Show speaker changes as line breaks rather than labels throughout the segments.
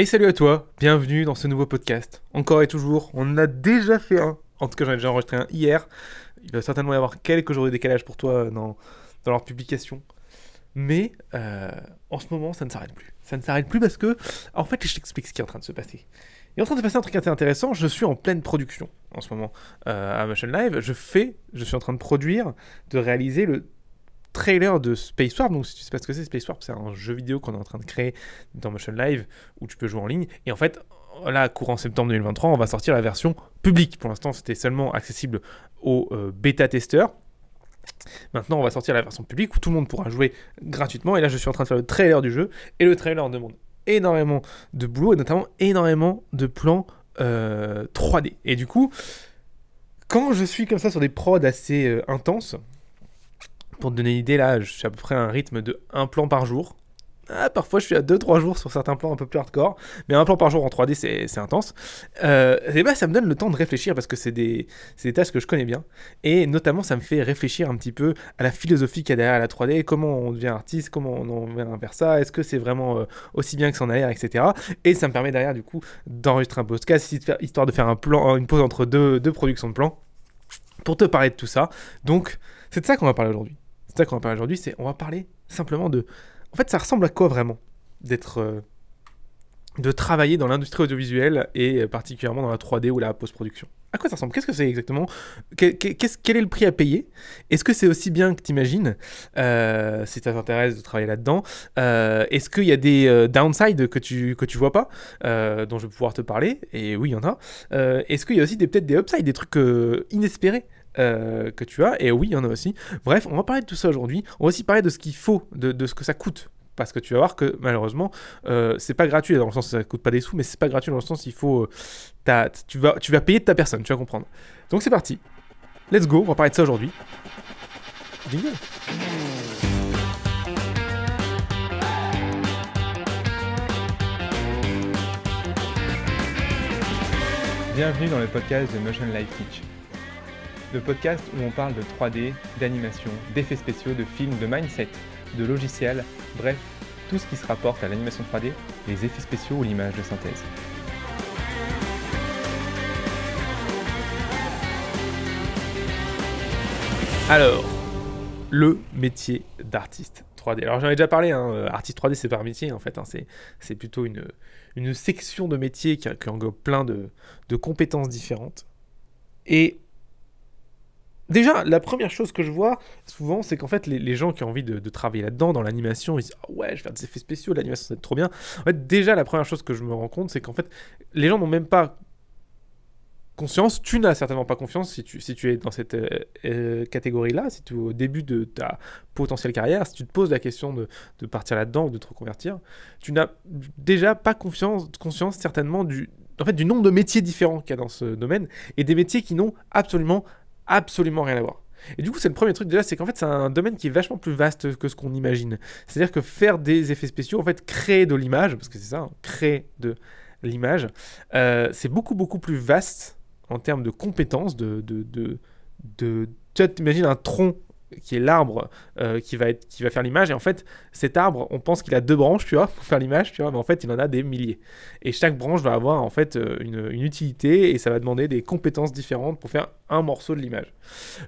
Et salut à toi, bienvenue dans ce nouveau podcast. Encore et toujours, on en a déjà fait un. En tout cas, j'en ai déjà enregistré un hier. Il va certainement y avoir quelques jours de décalage pour toi euh, dans, dans leur publication. Mais euh, en ce moment, ça ne s'arrête plus. Ça ne s'arrête plus parce que, en fait, je t'explique ce qui est en train de se passer. Il est en train de se passer un truc assez intéressant. Je suis en pleine production en ce moment euh, à ma chaîne live. Je fais, je suis en train de produire, de réaliser le trailer de Space Warp. Donc, si tu sais pas ce que c'est, Space Warp, c'est un jeu vidéo qu'on est en train de créer dans Motion Live où tu peux jouer en ligne. Et en fait, là, courant septembre 2023, on va sortir la version publique. Pour l'instant, c'était seulement accessible aux euh, bêta-testeurs. Maintenant, on va sortir la version publique où tout le monde pourra jouer gratuitement. Et là, je suis en train de faire le trailer du jeu. Et le trailer en demande énormément de boulot et notamment énormément de plans 3D. Euh, et du coup, quand je suis comme ça sur des prods assez euh, intenses, pour te donner une idée, là, je suis à peu près à un rythme de un plan par jour. Ah, parfois, je suis à 2-3 jours sur certains plans un peu plus hardcore, mais un plan par jour en 3D, c'est intense. Euh, et ben, ça me donne le temps de réfléchir parce que c'est des, des, tâches que je connais bien. Et notamment, ça me fait réfléchir un petit peu à la philosophie qu'il y a derrière la 3D, comment on devient artiste, comment on en vient vers ça, est-ce que c'est vraiment euh, aussi bien que ça en a l'air, etc. Et ça me permet derrière, du coup, d'enregistrer un podcast, histoire de faire un plan, une pause entre deux, deux productions de plans, pour te parler de tout ça. Donc, c'est de ça qu'on va parler aujourd'hui ça qu'on va parler aujourd'hui, c'est on va parler simplement de... En fait, ça ressemble à quoi vraiment d'être... Euh, de travailler dans l'industrie audiovisuelle et euh, particulièrement dans la 3D ou la post-production. À quoi ça ressemble Qu'est-ce que c'est exactement -ce, Quel est le prix à payer Est-ce que c'est aussi bien que tu euh, Si ça t'intéresse de travailler là-dedans, euh, est-ce qu'il y a des downsides que tu que tu vois pas, dont je vais pouvoir te parler Et oui, il y en a. est-ce qu'il y a aussi peut-être des upsides, des trucs inespérés euh, que tu as. Et oui, il y en a aussi. Bref, on va parler de tout ça aujourd'hui. On va aussi parler de ce qu'il faut, de, ce que ça coûte parce que tu vas voir que malheureusement euh, c'est pas gratuit dans le sens ça coûte pas des sous mais c'est pas gratuit dans le sens il faut euh, tu vas tu vas payer de ta personne tu vas comprendre donc c'est parti let's go on va parler de ça aujourd'hui Bienvenue dans le podcast de Motion Life Teach le podcast où on parle de 3D, d'animation, d'effets spéciaux, de films, de mindset, de logiciels, bref, tout ce qui se rapporte à l'animation 3D, les effets spéciaux ou l'image de synthèse. Alors, le métier d'artiste 3D. Alors j'en ai déjà parlé, hein, euh, artiste 3D c'est pas un métier en fait, hein, c'est plutôt une, une, section de métier qui, qui englobe plein de, de compétences différentes. Et Déjà, la première chose que je vois souvent, c'est qu'en fait, les, gens qui ont envie de, travailler là-dedans, dans l'animation, ils disent ah Ouais, je vais faire des effets spéciaux, l'animation, être trop bien. En fait, déjà, la première chose que je me rends compte, c'est qu'en fait, les gens n'ont même pas conscience. Tu n'as certainement pas confiance si tu, si es dans cette euh, euh, catégorie-là, si tu es au début de ta potentielle carrière, si tu te poses la question de, partir là-dedans ou de te reconvertir. Tu n'as déjà pas confiance, conscience, certainement, du, fait, du nombre de métiers différents qu'il y a dans ce domaine et des métiers qui n'ont absolument absolument rien à voir. Et du coup, c'est le premier truc déjà, c'est qu'en fait, c'est un domaine qui est vachement plus vaste que ce qu'on imagine. C'est-à-dire que faire des effets spéciaux, en fait, créer de l'image, parce que c'est ça, hein, créer de l'image, euh, c'est beaucoup, beaucoup plus vaste en termes de compétences, de... de, de, tu vois, un tronc qui est l'arbre euh, qui, va être, qui va faire l'image. Et en fait, cet arbre, on pense qu'il a deux branches, tu vois, pour faire l'image, tu vois, mais en fait, il en a des milliers. Et chaque branche va avoir en fait euh, une, utilité et ça va demander des compétences différentes pour faire un morceau de l'image.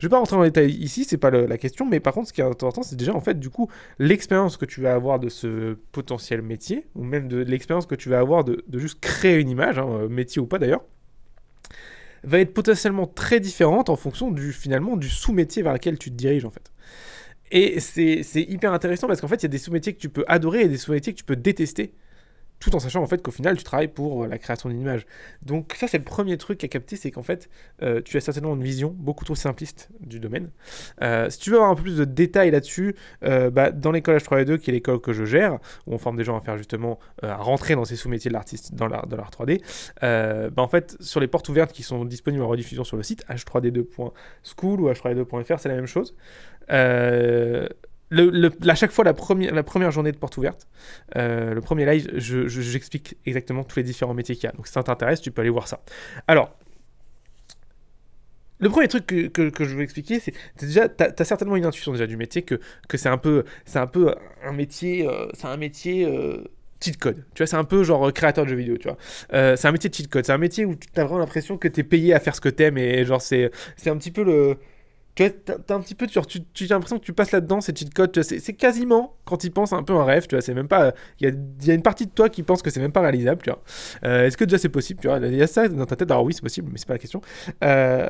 Je vais pas rentrer en détail détails ici, c'est pas la question, mais par contre, ce qui est important, c'est déjà en fait, du coup, l'expérience que tu vas avoir de ce potentiel métier, ou même de, l'expérience que tu vas avoir de, juste créer une image, hein, euh, métier ou pas d'ailleurs va être potentiellement très différente en fonction du finalement du sous-métier vers lequel tu te diriges en fait. Et c'est hyper intéressant parce qu'en fait, il y a des sous-métiers que tu peux adorer et des sous-métiers que tu peux détester tout en sachant en fait qu'au final tu travailles pour euh, la création d'une image. Donc ça c'est le premier truc à capter, c'est qu'en fait euh, tu as certainement une vision beaucoup trop simpliste du domaine. Euh, si tu veux avoir un peu plus de détails là-dessus, bah, dans l'école h 3 d 2 qui est l'école que je gère, où on forme des gens à faire justement à rentrer dans ces sous-métiers de l'artiste, dans l'art, 3D, bah, en fait sur les portes ouvertes qui sont disponibles en rediffusion sur le site h3d2.school ou h3d2.fr, c'est la même chose à chaque fois, la première, la première journée de porte ouverte, euh, le premier live, j'explique je, exactement tous les différents métiers qu'il y a. Donc, si ça t'intéresse, tu peux aller voir ça. Alors, le premier truc que, que, je veux expliquer, c'est déjà, tu as, certainement une intuition déjà du métier que, que c'est un peu, c'est un peu un métier, euh, c'est un métier euh, cheat code. Tu vois, c'est un peu genre créateur de jeux vidéo, tu vois. c'est un métier cheat code, c'est un métier où tu as vraiment l'impression que tu es payé à faire ce que t'aimes et genre c'est, c'est un petit peu le, T'as un petit peu, tu, tu as l'impression que tu passes là-dedans ces cheat codes. C'est quasiment, quand ils pensent un peu un rêve. Tu vois, c'est même pas. Il y a, une partie de toi qui pense que c'est même pas réalisable. Tu vois, euh, est-ce que déjà c'est possible Tu vois, il y a ça dans ta tête. Alors oui, c'est possible, mais c'est pas la question. Euh,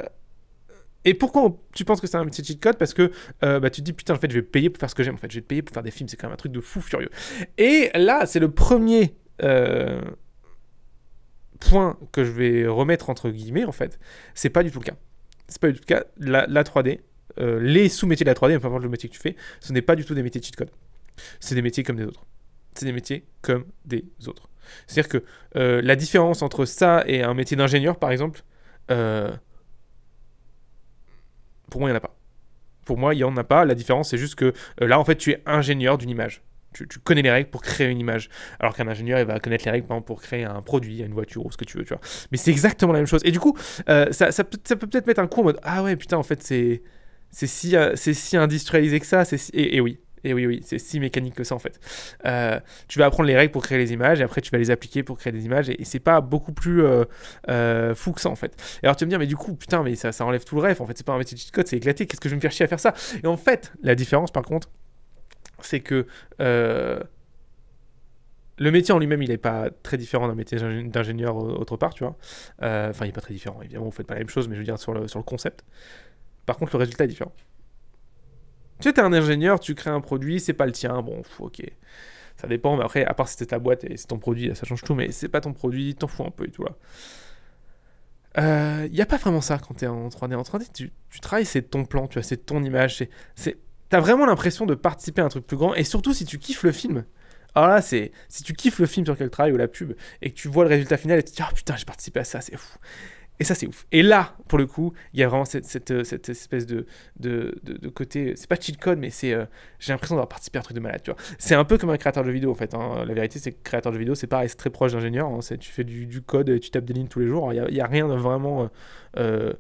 et pourquoi tu penses que c'est un petit cheat code Parce que euh, bah, tu te dis putain, en fait, je vais payer pour faire ce que j'aime. En fait, je vais payer pour faire des films. C'est quand même un truc de fou furieux. Et là, c'est le premier point que je vais remettre entre guillemets. En fait, c'est pas du tout le cas c'est pas du tout le cas. La, 3D, euh, les sous-métiers de la 3D, peu importe le métier que tu fais, ce n'est pas du tout des métiers de cheat code. C'est des métiers comme des autres. C'est des métiers comme des autres. C'est-à-dire que euh, la différence entre ça et un métier d'ingénieur, par exemple, euh, pour moi, il n'y en a pas. Pour moi, il n'y en a pas. La différence, c'est juste que là, en fait, tu es ingénieur d'une image tu, connais les règles pour créer une image. Alors qu'un ingénieur, il va connaître les règles, par exemple, pour créer un produit, une voiture ou ce que tu veux, tu vois. Mais c'est exactement la même chose. Et du coup, euh, ça, ça, peut, peut être mettre un coup en mode Ah ouais, putain, en fait, c'est, c'est, si, euh, c'est si industrialisé que ça. C'est et, oui. Et oui, oui, c'est si mécanique que ça en fait. Euh, tu vas apprendre les règles pour créer les images et après tu vas les appliquer pour créer des images et, c'est pas beaucoup plus fou que ça en fait. Et alors tu vas me dire, mais du coup, putain, mais ça, ça enlève tout le rêve en fait, c'est pas un métier de cheat code, c'est éclaté, qu'est-ce que je vais me faire chier à faire ça Et en fait, la différence par contre, c'est que euh, le métier en lui-même, il n'est pas très différent d'un métier d'ingénieur autre part, tu vois. Euh, enfin, il n'est pas très différent, évidemment, vous ne faites pas la même chose, mais je veux dire sur le, sur le concept. Par contre, le résultat est différent. Tu sais, un ingénieur, tu crées un produit, c'est pas le tien, bon, ok. Ça dépend, mais après, à part si c'était ta boîte et c'est ton produit, ça change tout, mais c'est pas ton produit, t'en fous un peu et tout là. Il euh, y n'y a pas vraiment ça quand t'es en 3D. En 3D, tu, travailles, c'est ton plan, tu vois, c'est ton image, c'est t'as vraiment l'impression de participer à un truc plus grand. Et surtout, si tu kiffes le film, alors là, c'est si tu kiffes le film sur quel travail ou la pub et que tu vois le résultat final et tu te dis ah, putain, j'ai participé à ça, c'est fou. Et ça, c'est ouf. Et là, pour le coup, il y a vraiment cette, euh, espèce de, de, côté. C'est pas cheat code, mais c'est. Euh, j'ai l'impression d'avoir participé à un truc de malade, tu vois. C'est un peu comme un créateur de vidéo, en fait. Hein. La vérité, c'est que créateur de vidéo, c'est pareil, c'est très proche d'ingénieur. Hein. Tu fais du, code code, tu tapes des lignes tous les jours. Il n'y a, rien de vraiment. Euh,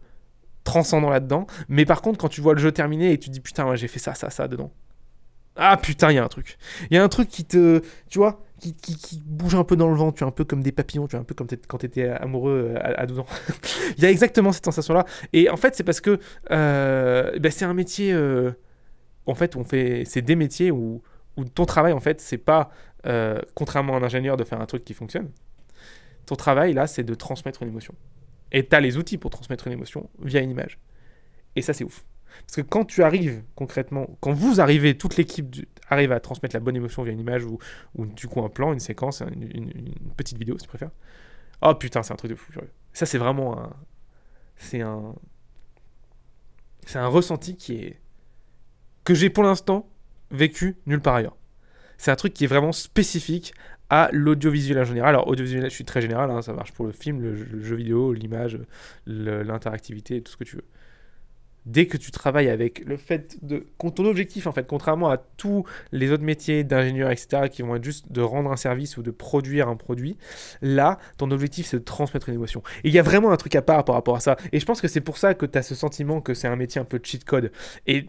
transcendant là-dedans. Mais par contre, quand tu vois le jeu terminé et tu te dis putain, j'ai fait ça, ça, ça dedans. Ah putain, il y a un truc. Il y a un truc qui te. Tu vois qui, qui, bouge un peu dans le vent, tu es un peu comme des papillons, tu es un peu comme quand tu étais amoureux euh, à, 12 ans. il y a exactement cette sensation-là. Et en fait, c'est parce que euh, eh ben, c'est un métier. Euh, en fait, on fait. C'est des métiers où, où, ton travail, en fait, c'est pas, contrairement à un ingénieur, de faire un truc qui fonctionne. Ton travail, là, c'est de transmettre une émotion. Et tu as les outils pour transmettre une émotion via une image. Et ça, c'est ouf. Parce que quand tu arrives concrètement, quand vous arrivez, toute l'équipe arrive à transmettre la bonne émotion via une image ou, du coup un plan, une séquence, une, petite vidéo si tu préfères. Oh putain, c'est un truc de fou. Ça, c'est vraiment un. C'est un. C'est un ressenti qui est. que j'ai pour l'instant vécu nulle part ailleurs. C'est un truc qui est vraiment spécifique à l'audiovisuel en général. Alors, audiovisuel, je suis très général, hein, ça marche pour le film, le, jeu vidéo, l'image, l'interactivité, tout ce que tu veux. Dès que tu travailles avec le fait de. Ton objectif, en fait, contrairement à tous les autres métiers d'ingénieur, etc., qui vont être juste de rendre un service ou de produire un produit, là, ton objectif, c'est de transmettre une émotion. Et il y a vraiment un truc à part par rapport à ça. Et je pense que c'est pour ça que tu as ce sentiment que c'est un métier un peu cheat code. Et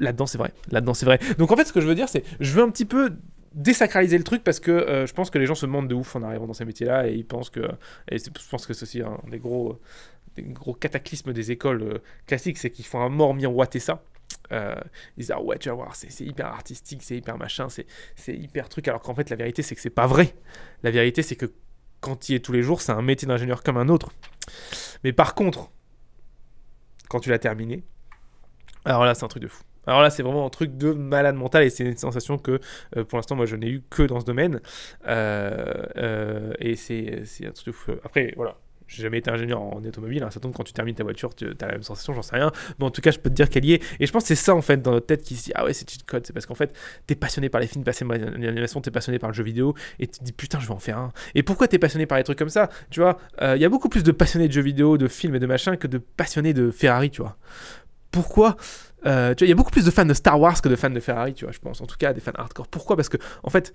là-dedans, c'est vrai. Là-dedans, c'est vrai. Donc, en fait, ce que je veux dire, c'est je veux un petit peu désacraliser le truc parce que euh, je pense que les gens se demandent de ouf en arrivant dans ces métiers-là et ils pensent que je pense que c'est aussi un des gros des gros cataclysmes des écoles euh, classiques c'est qu'ils font un mort miroiter ça euh, ils disent ah ouais tu vas voir c'est hyper artistique c'est hyper machin c'est hyper truc alors qu'en fait la vérité c'est que c'est pas vrai la vérité c'est que quand il est tous les jours c'est un métier d'ingénieur comme un autre mais par contre quand tu l'as terminé alors là c'est un truc de fou alors là, c'est vraiment un truc de malade mental et c'est une sensation que euh, pour l'instant, moi, je n'ai eu que dans ce domaine. Euh, euh, et c'est, c'est un truc fou. Après, voilà, j'ai jamais été ingénieur en automobile, hein. ça tombe quand tu termines ta voiture, tu as la même sensation, j'en sais rien, mais en tout cas, je peux te dire qu'elle y est. Et je pense que c'est ça, en fait, dans notre tête qui se dit, ah ouais, c'est cheat code, c'est parce qu'en fait, t'es passionné par les films, passionné par l'animation, t'es passionné par le jeu vidéo, et tu te dis, putain, je vais en faire un. Et pourquoi t'es passionné par les trucs comme ça Tu vois, il y a beaucoup plus de passionnés de jeux vidéo, de films et de machin que de passionnés de Ferrari, tu vois. Pourquoi euh, il y a beaucoup plus de fans de Star Wars que de fans de Ferrari, tu vois, je pense. En tout cas, des fans hardcore. Pourquoi Parce que, en fait,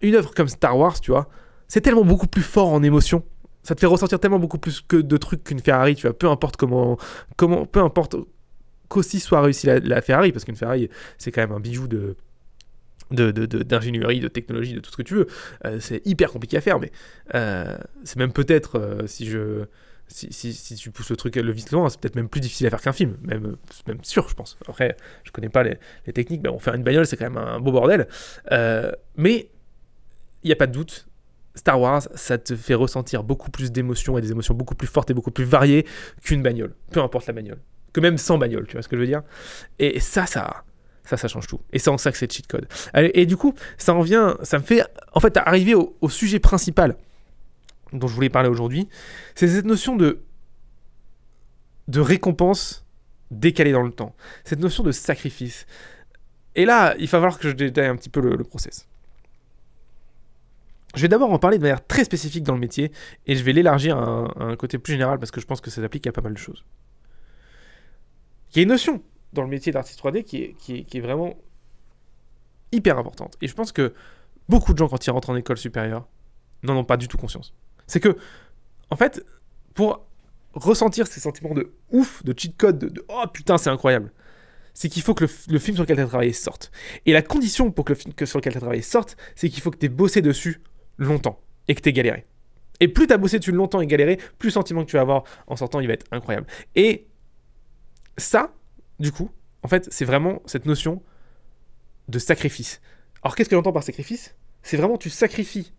une œuvre comme Star Wars, tu vois, c'est tellement beaucoup plus fort en émotion. Ça te fait ressentir tellement beaucoup plus que de trucs qu'une Ferrari, tu vois. Peu importe comment, comment peu importe qu'aussi soit réussie la, Ferrari, parce qu'une Ferrari, c'est quand même un bijou de d'ingénierie, de, de, de, technologie, de tout ce que tu veux. Euh, c'est hyper compliqué à faire, mais euh, c'est même peut-être, si je si, si, si, tu pousses le truc le vite loin, c'est peut-être même plus difficile à faire qu'un film, même, même sûr, je pense. Après, je connais pas les, techniques, mais bon, faire une bagnole, c'est quand même un beau bordel. Euh, mais il n'y a pas de doute, Star Wars, ça te fait ressentir beaucoup plus d'émotions et des émotions beaucoup plus fortes et beaucoup plus variées qu'une bagnole, peu importe la bagnole, que même sans bagnole, tu vois ce que je veux dire Et ça, ça. Ça, ça change tout. Et c'est en ça que c'est cheat code. Et, du coup, ça en vient, ça me fait en fait arriver au, au sujet principal dont je voulais parler aujourd'hui, c'est cette notion de, récompense décalée dans le temps, cette notion de sacrifice. Et là, il va falloir que je détaille un petit peu le, process. Je vais d'abord en parler de manière très spécifique dans le métier et je vais l'élargir à un, côté plus général parce que je pense que ça s'applique à pas mal de choses. Il y a une notion dans le métier d'artiste 3D qui est, qui est, vraiment hyper importante. Et je pense que beaucoup de gens, quand ils rentrent en école supérieure, n'en ont pas du tout conscience. C'est que, en fait, pour ressentir ces sentiments de ouf, de cheat code, de, oh putain, c'est incroyable, c'est qu'il faut que le, film sur lequel tu as travaillé sorte. Et la condition pour que le film que sur lequel tu as travaillé sorte, c'est qu'il faut que tu aies bossé dessus longtemps et que tu aies galéré. Et plus tu as bossé dessus longtemps et galéré, plus le sentiment que tu vas avoir en sortant, il va être incroyable. Et ça, du coup, en fait, c'est vraiment cette notion de sacrifice. Alors qu'est-ce que j'entends par sacrifice C'est vraiment tu sacrifies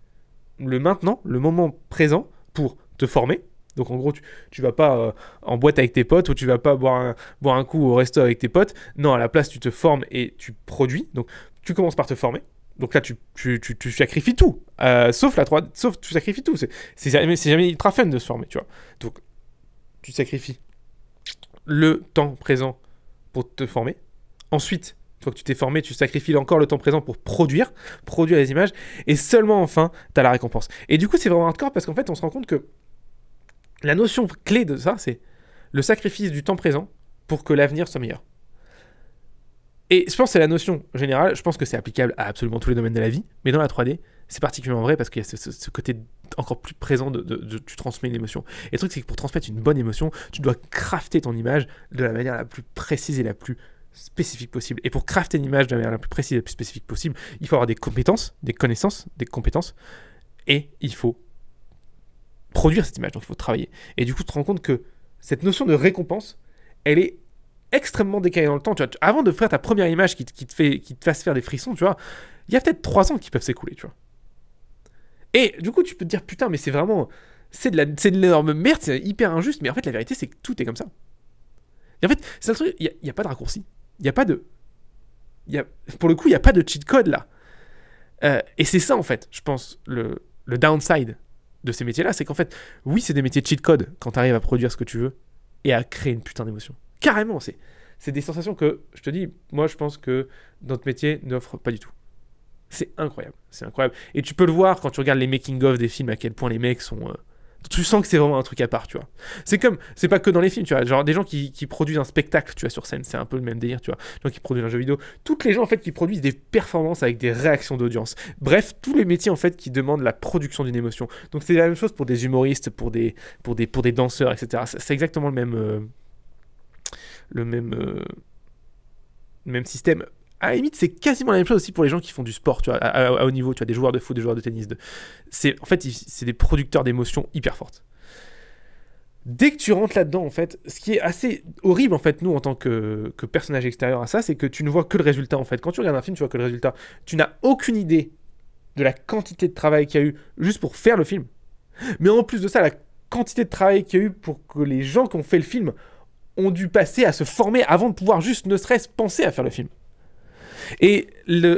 le maintenant, le moment présent pour te former. Donc en gros, tu, tu vas pas euh, en boîte avec tes potes ou tu vas pas boire un, boire un coup au resto avec tes potes. Non, à la place, tu te formes et tu produis. Donc tu commences par te former. Donc là, tu, tu, tu, tu sacrifies tout, euh, sauf la 3 sauf tu sacrifies tout. C'est jamais, jamais ultra fun de se former, tu vois. Donc, tu sacrifies le temps présent pour te former. Ensuite, une que tu t'es formé, tu sacrifies encore le temps présent pour produire, produire les images, et seulement enfin, tu as la récompense. Et du coup, c'est vraiment hardcore parce qu'en fait, on se rend compte que la notion clé de ça, c'est le sacrifice du temps présent pour que l'avenir soit meilleur. Et je pense que c'est la notion générale, je pense que c'est applicable à absolument tous les domaines de la vie, mais dans la 3D, c'est particulièrement vrai parce qu'il y a ce, côté encore plus présent de, de tu transmets une émotion. Et le truc, c'est que pour transmettre une bonne émotion, tu dois crafter ton image de la manière la plus précise et la plus spécifique possible. Et pour crafter une image de la manière la plus précise et la plus spécifique possible, il faut avoir des compétences, des connaissances, des compétences, et il faut produire cette image, donc il faut travailler. Et du coup, tu te rends compte que cette notion de récompense, elle est extrêmement décalée dans le temps. Tu vois, avant de faire ta première image qui, qui, te fait, qui te fasse faire des frissons, tu vois, il y a peut-être trois ans qui peuvent s'écouler, tu vois. Et du coup, tu peux te dire, putain, mais c'est vraiment... C'est de l'énorme merde, c'est hyper injuste, mais en fait, la vérité, c'est que tout est comme ça. Et en fait, c'est un truc, il n'y a pas de raccourci. Il n'y a pas de. Y a, pour le coup, il n'y a pas de cheat code là. Euh, et c'est ça, en fait, je pense, le, le downside de ces métiers-là. C'est qu'en fait, oui, c'est des métiers de cheat code quand tu arrives à produire ce que tu veux et à créer une putain d'émotion. Carrément, c'est, c'est des sensations que, je te dis, moi, je pense que notre métier n'offre pas du tout. C'est incroyable, c'est incroyable. Et tu peux le voir quand tu regardes les making-of des films, à quel point les mecs sont. Euh, tu sens que c'est vraiment un truc à part, tu vois. C'est comme, c'est pas que dans les films, tu vois. Genre des gens qui, produisent un spectacle, tu vois, sur scène, c'est un peu le même délire, tu vois. Donc, gens qui produisent un jeu vidéo. Toutes les gens, en fait, qui produisent des performances avec des réactions d'audience. Bref, tous les métiers, en fait, qui demandent la production d'une émotion. Donc c'est la même chose pour des humoristes, pour des, pour des, pour des danseurs, etc. C'est exactement le même. Euh, le même. Euh, même système à la limite, c'est quasiment la même chose aussi pour les gens qui font du sport, tu vois, à, haut niveau, tu as des joueurs de foot, des joueurs de tennis. De... C'est, en fait, c'est des producteurs d'émotions hyper fortes. Dès que tu rentres là-dedans, en fait, ce qui est assez horrible, en fait, nous, en tant que, que personnage extérieur à ça, c'est que tu ne vois que le résultat, en fait. Quand tu regardes un film, tu vois que le résultat. Tu n'as aucune idée de la quantité de travail qu'il y a eu juste pour faire le film. Mais en plus de ça, la quantité de travail qu'il y a eu pour que les gens qui ont fait le film ont dû passer à se former avant de pouvoir juste ne serait-ce penser à faire le film. Et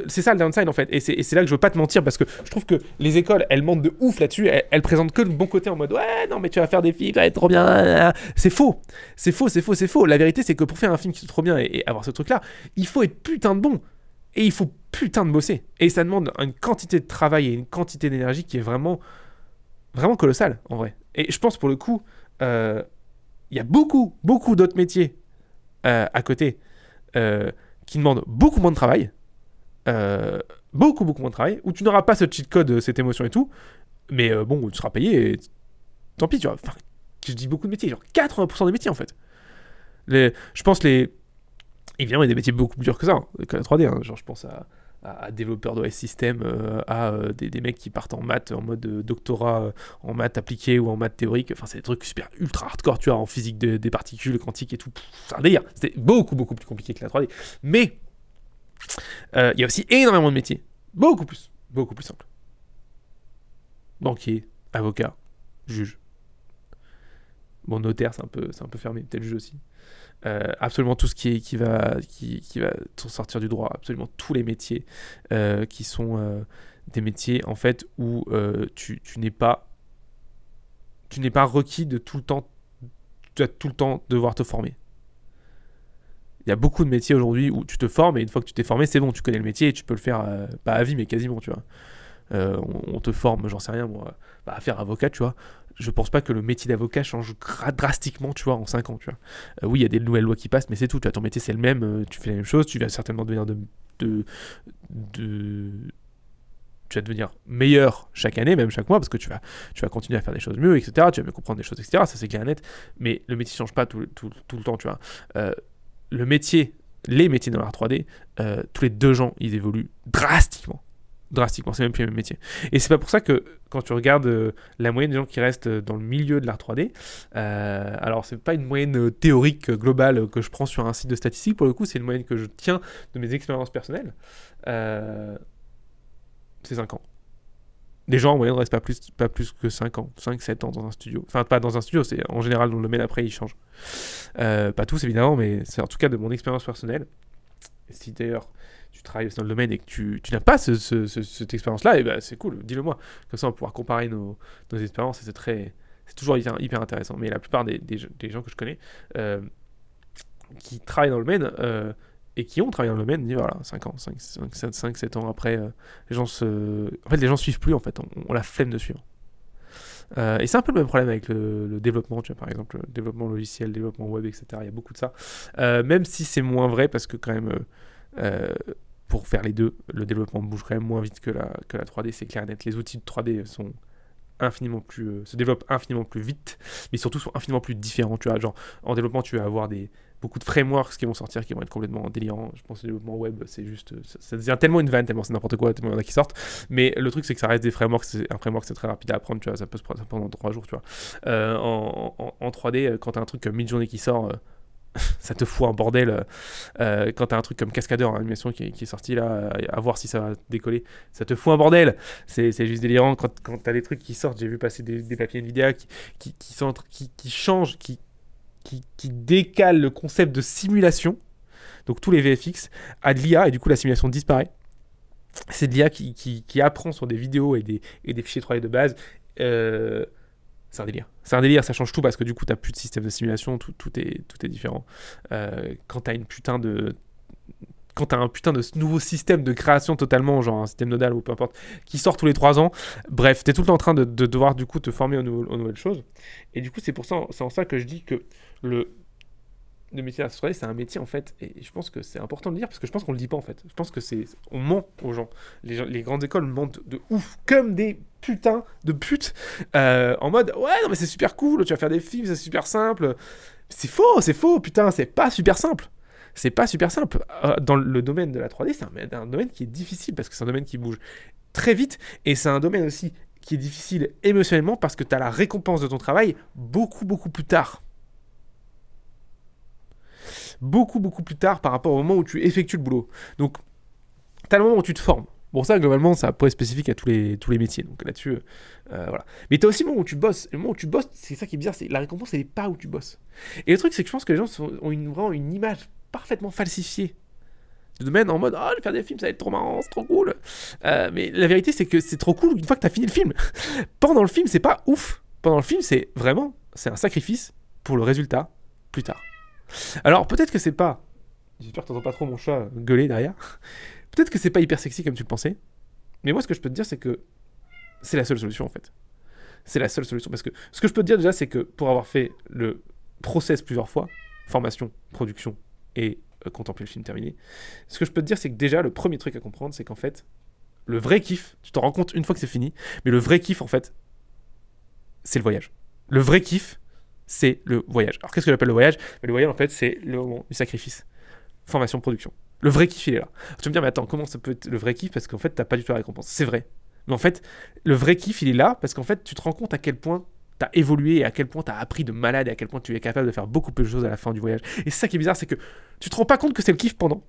c'est ça le downside en fait. Et c'est là que je veux pas te mentir parce que je trouve que les écoles, elles mentent de ouf là-dessus. Elles, présentent que le bon côté en mode ouais, non, mais tu vas faire des films, ça va être trop bien. C'est faux. C'est faux, c'est faux, c'est faux. La vérité, c'est que pour faire un film qui soit trop bien et, avoir ce truc-là, il faut être putain de bon. Et il faut putain de bosser. Et ça demande une quantité de travail et une quantité d'énergie qui est vraiment, vraiment colossale en vrai. Et je pense pour le coup, euh, il y a beaucoup, beaucoup d'autres métiers euh, à côté. Euh, qui demande beaucoup moins de travail, euh, beaucoup, beaucoup moins de travail, où tu n'auras pas ce cheat code, euh, cette émotion et tout, mais euh, bon, tu seras payé et tant pis, tu vois. Enfin, je dis beaucoup de métiers, genre 80% des métiers en fait. Les, je pense les. Évidemment, il y a des métiers beaucoup plus durs que ça, hein, que la 3D, hein. genre je pense à à, développeurs d'OS System, euh, à euh, des, mecs qui partent en maths, en mode euh, doctorat en maths appliquées ou en maths théorique. Enfin, c'est des trucs super ultra hardcore, tu vois, en physique des particules quantiques et tout. C'est un délire. beaucoup, beaucoup plus compliqué que la 3D. Mais il y a aussi énormément de métiers. Beaucoup plus. Beaucoup plus simple. Banquier, avocat, juge. Bon, notaire, c'est un peu, c'est un peu fermé, tel jeu juge aussi. Euh, absolument tout ce qui, est, qui, va, qui, va sortir du droit, absolument tous les métiers euh, qui sont euh, des métiers en fait où tu, n'es pas tu n'es pas requis de tout le temps tu as tout le temps devoir te former. Il y a beaucoup de métiers aujourd'hui où tu te formes et une fois que tu t'es formé, c'est bon, tu connais le métier et tu peux le faire pas à vie mais quasiment, tu vois. On, te forme, j'en sais rien moi, bah, à faire avocat, tu vois je pense pas que le métier d'avocat change drastiquement, tu vois, en 5 ans, tu vois. Euh, oui, il y a des nouvelles lois qui passent, mais c'est tout, ton métier c'est le même, euh, tu fais la même chose, tu vas certainement devenir de, de, de... tu vas devenir meilleur chaque année, même chaque mois, parce que tu vas, tu vas continuer à faire des choses mieux, etc. Tu vas mieux comprendre des choses, etc. Ça c'est clair et net. Mais le métier ne change pas tout, le temps, tu vois. Euh, le métier, les métiers dans l'art 3D, tous les deux gens, ils évoluent drastiquement drastiquement, c'est même plus le même métier. Et c'est pas pour ça que quand tu regardes euh, la moyenne des gens qui restent euh, dans le milieu de l'art 3D, euh, alors c'est pas une moyenne théorique globale que je prends sur un site de statistiques, pour le coup c'est une moyenne que je tiens de mes expériences personnelles, c'est 5 ans. des gens en moyenne ne restent pas plus, pas plus que 5 ans, 5-7 ans dans un studio. Enfin, pas dans un studio, c'est en général dans le domaine après, ils changent. pas tous évidemment, mais c'est en tout cas de mon expérience personnelle. Si d'ailleurs tu travailles dans le domaine et que tu, n'as pas cette expérience-là, et eh ben c'est cool, dis-le moi. Comme ça, on pouvoir comparer nos, nos expériences et c'est très. C'est toujours hyper, intéressant. Mais la plupart des, gens que je connais euh, qui travaillent dans le domaine euh, et qui ont travaillé dans le domaine disent voilà, 5 ans, 5, 5, 7, 5, ans après, euh, les gens se. En fait, les gens suivent plus, en fait, on, la flemme de suivre. et c'est un peu le même problème avec le, développement, tu vois, par exemple, le développement logiciel, le développement web, etc. Il y a beaucoup de ça. même si c'est moins vrai, parce que quand même, pour faire les deux, le développement bouge quand même moins vite que la, que la 3D, c'est clair et net. Les outils de 3D sont infiniment plus, euh, se développent infiniment plus vite, mais surtout sont infiniment plus différents. Tu vois, genre, en développement, tu vas avoir des, beaucoup de frameworks qui vont sortir, qui vont être complètement délirants. Je pense que le développement web, c'est juste, ça, devient tellement une vanne, tellement c'est n'importe quoi, tellement il y en a qui sortent. Mais le truc, c'est que ça reste des frameworks. c'est Un framework, c'est très rapide à apprendre, tu vois, ça peut se prendre pendant trois jours, tu vois. Euh, en, 3D, euh, quand tu as un truc comme mid-journée qui sort, ça te fout un bordel euh, euh, quand t'as un truc comme Cascadeur, en hein, animation qui est, sorti là, euh, à voir si ça va décoller. Ça te fout un bordel. C'est juste délirant quand, quand t'as des trucs qui sortent. J'ai vu passer des, papiers Nvidia qui, qui, qui, qui, qui changent, qui, qui, qui décalent le concept de simulation. Donc tous les VFX à de l'IA et du coup la simulation disparaît. C'est de l'IA qui, qui, apprend sur des vidéos et des, et des fichiers 3D de base. Euh, c'est un délire. C'est un délire, ça change tout parce que du coup, t'as plus de système de simulation, tout, est, tout est différent. Euh, quand t'as une putain de. Quand t'as un putain de nouveau système de création totalement, genre un système nodal ou peu importe, qui sort tous les trois ans, bref, t'es tout le temps en train de, devoir du coup te former aux, nouvelles choses. Et du coup, c'est pour ça, c'est en ça que je dis que le, le métier 3D, c'est un métier en fait, et je pense que c'est important de le dire parce que je pense qu'on le dit pas en fait. Je pense que c'est, on ment aux gens. Les, les grandes écoles mentent de ouf, comme des putains de putes, euh, en mode ouais non mais c'est super cool, tu vas faire des films, c'est super simple. C'est faux, c'est faux, putain, c'est pas super simple. C'est pas super simple. Euh, dans le domaine de la 3D, c'est un, un domaine qui est difficile parce que c'est un domaine qui bouge très vite et c'est un domaine aussi qui est difficile émotionnellement parce que tu as la récompense de ton travail beaucoup beaucoup plus tard beaucoup, beaucoup plus tard par rapport au moment où tu effectues le boulot. Donc, tu as le moment où tu te formes. Bon, ça, globalement, ça peut être spécifique à tous les, tous les métiers. Donc là-dessus, euh, voilà. Mais tu as aussi le moment où tu bosses. Le moment où tu bosses, c'est ça qui est bizarre, c'est la récompense, elle n'est pas où tu bosses. Et le truc, c'est que je pense que les gens ont une, vraiment une image parfaitement falsifiée du domaine en mode oh, faire des films, ça va être trop marrant, c'est trop cool. Euh, mais la vérité, c'est que c'est trop cool une fois que tu as fini le film. Pendant le film, c'est pas ouf. Pendant le film, c'est vraiment, c'est un sacrifice pour le résultat plus tard. Alors peut-être que c'est pas. J'espère que t'entends pas trop mon chat euh, gueuler derrière. Peut-être que c'est pas hyper sexy comme tu le pensais. Mais moi, ce que je peux te dire, c'est que c'est la seule solution en fait. C'est la seule solution parce que ce que je peux te dire déjà, c'est que pour avoir fait le process plusieurs fois, formation, production et euh, contempler le film terminé, ce que je peux te dire, c'est que déjà le premier truc à comprendre, c'est qu'en fait, le vrai kiff, tu t'en rends compte une fois que c'est fini, mais le vrai kiff en fait, c'est le voyage. Le vrai kiff, c'est le voyage. Alors qu'est-ce que j'appelle le voyage Le voyage, en fait, c'est le moment du sacrifice. Formation, production. Le vrai kiff, il est là. tu vas me dire, mais attends, comment ça peut être le vrai kiff Parce qu'en fait, t'as pas du tout la récompense. C'est vrai. Mais en fait, le vrai kiff, il est là parce qu'en fait, tu te rends compte à quel point t'as évolué et à quel point t'as appris de malade et à quel point tu es capable de faire beaucoup plus de choses à la fin du voyage. Et c'est ça qui est bizarre, c'est que tu te rends pas compte que c'est le kiff pendant.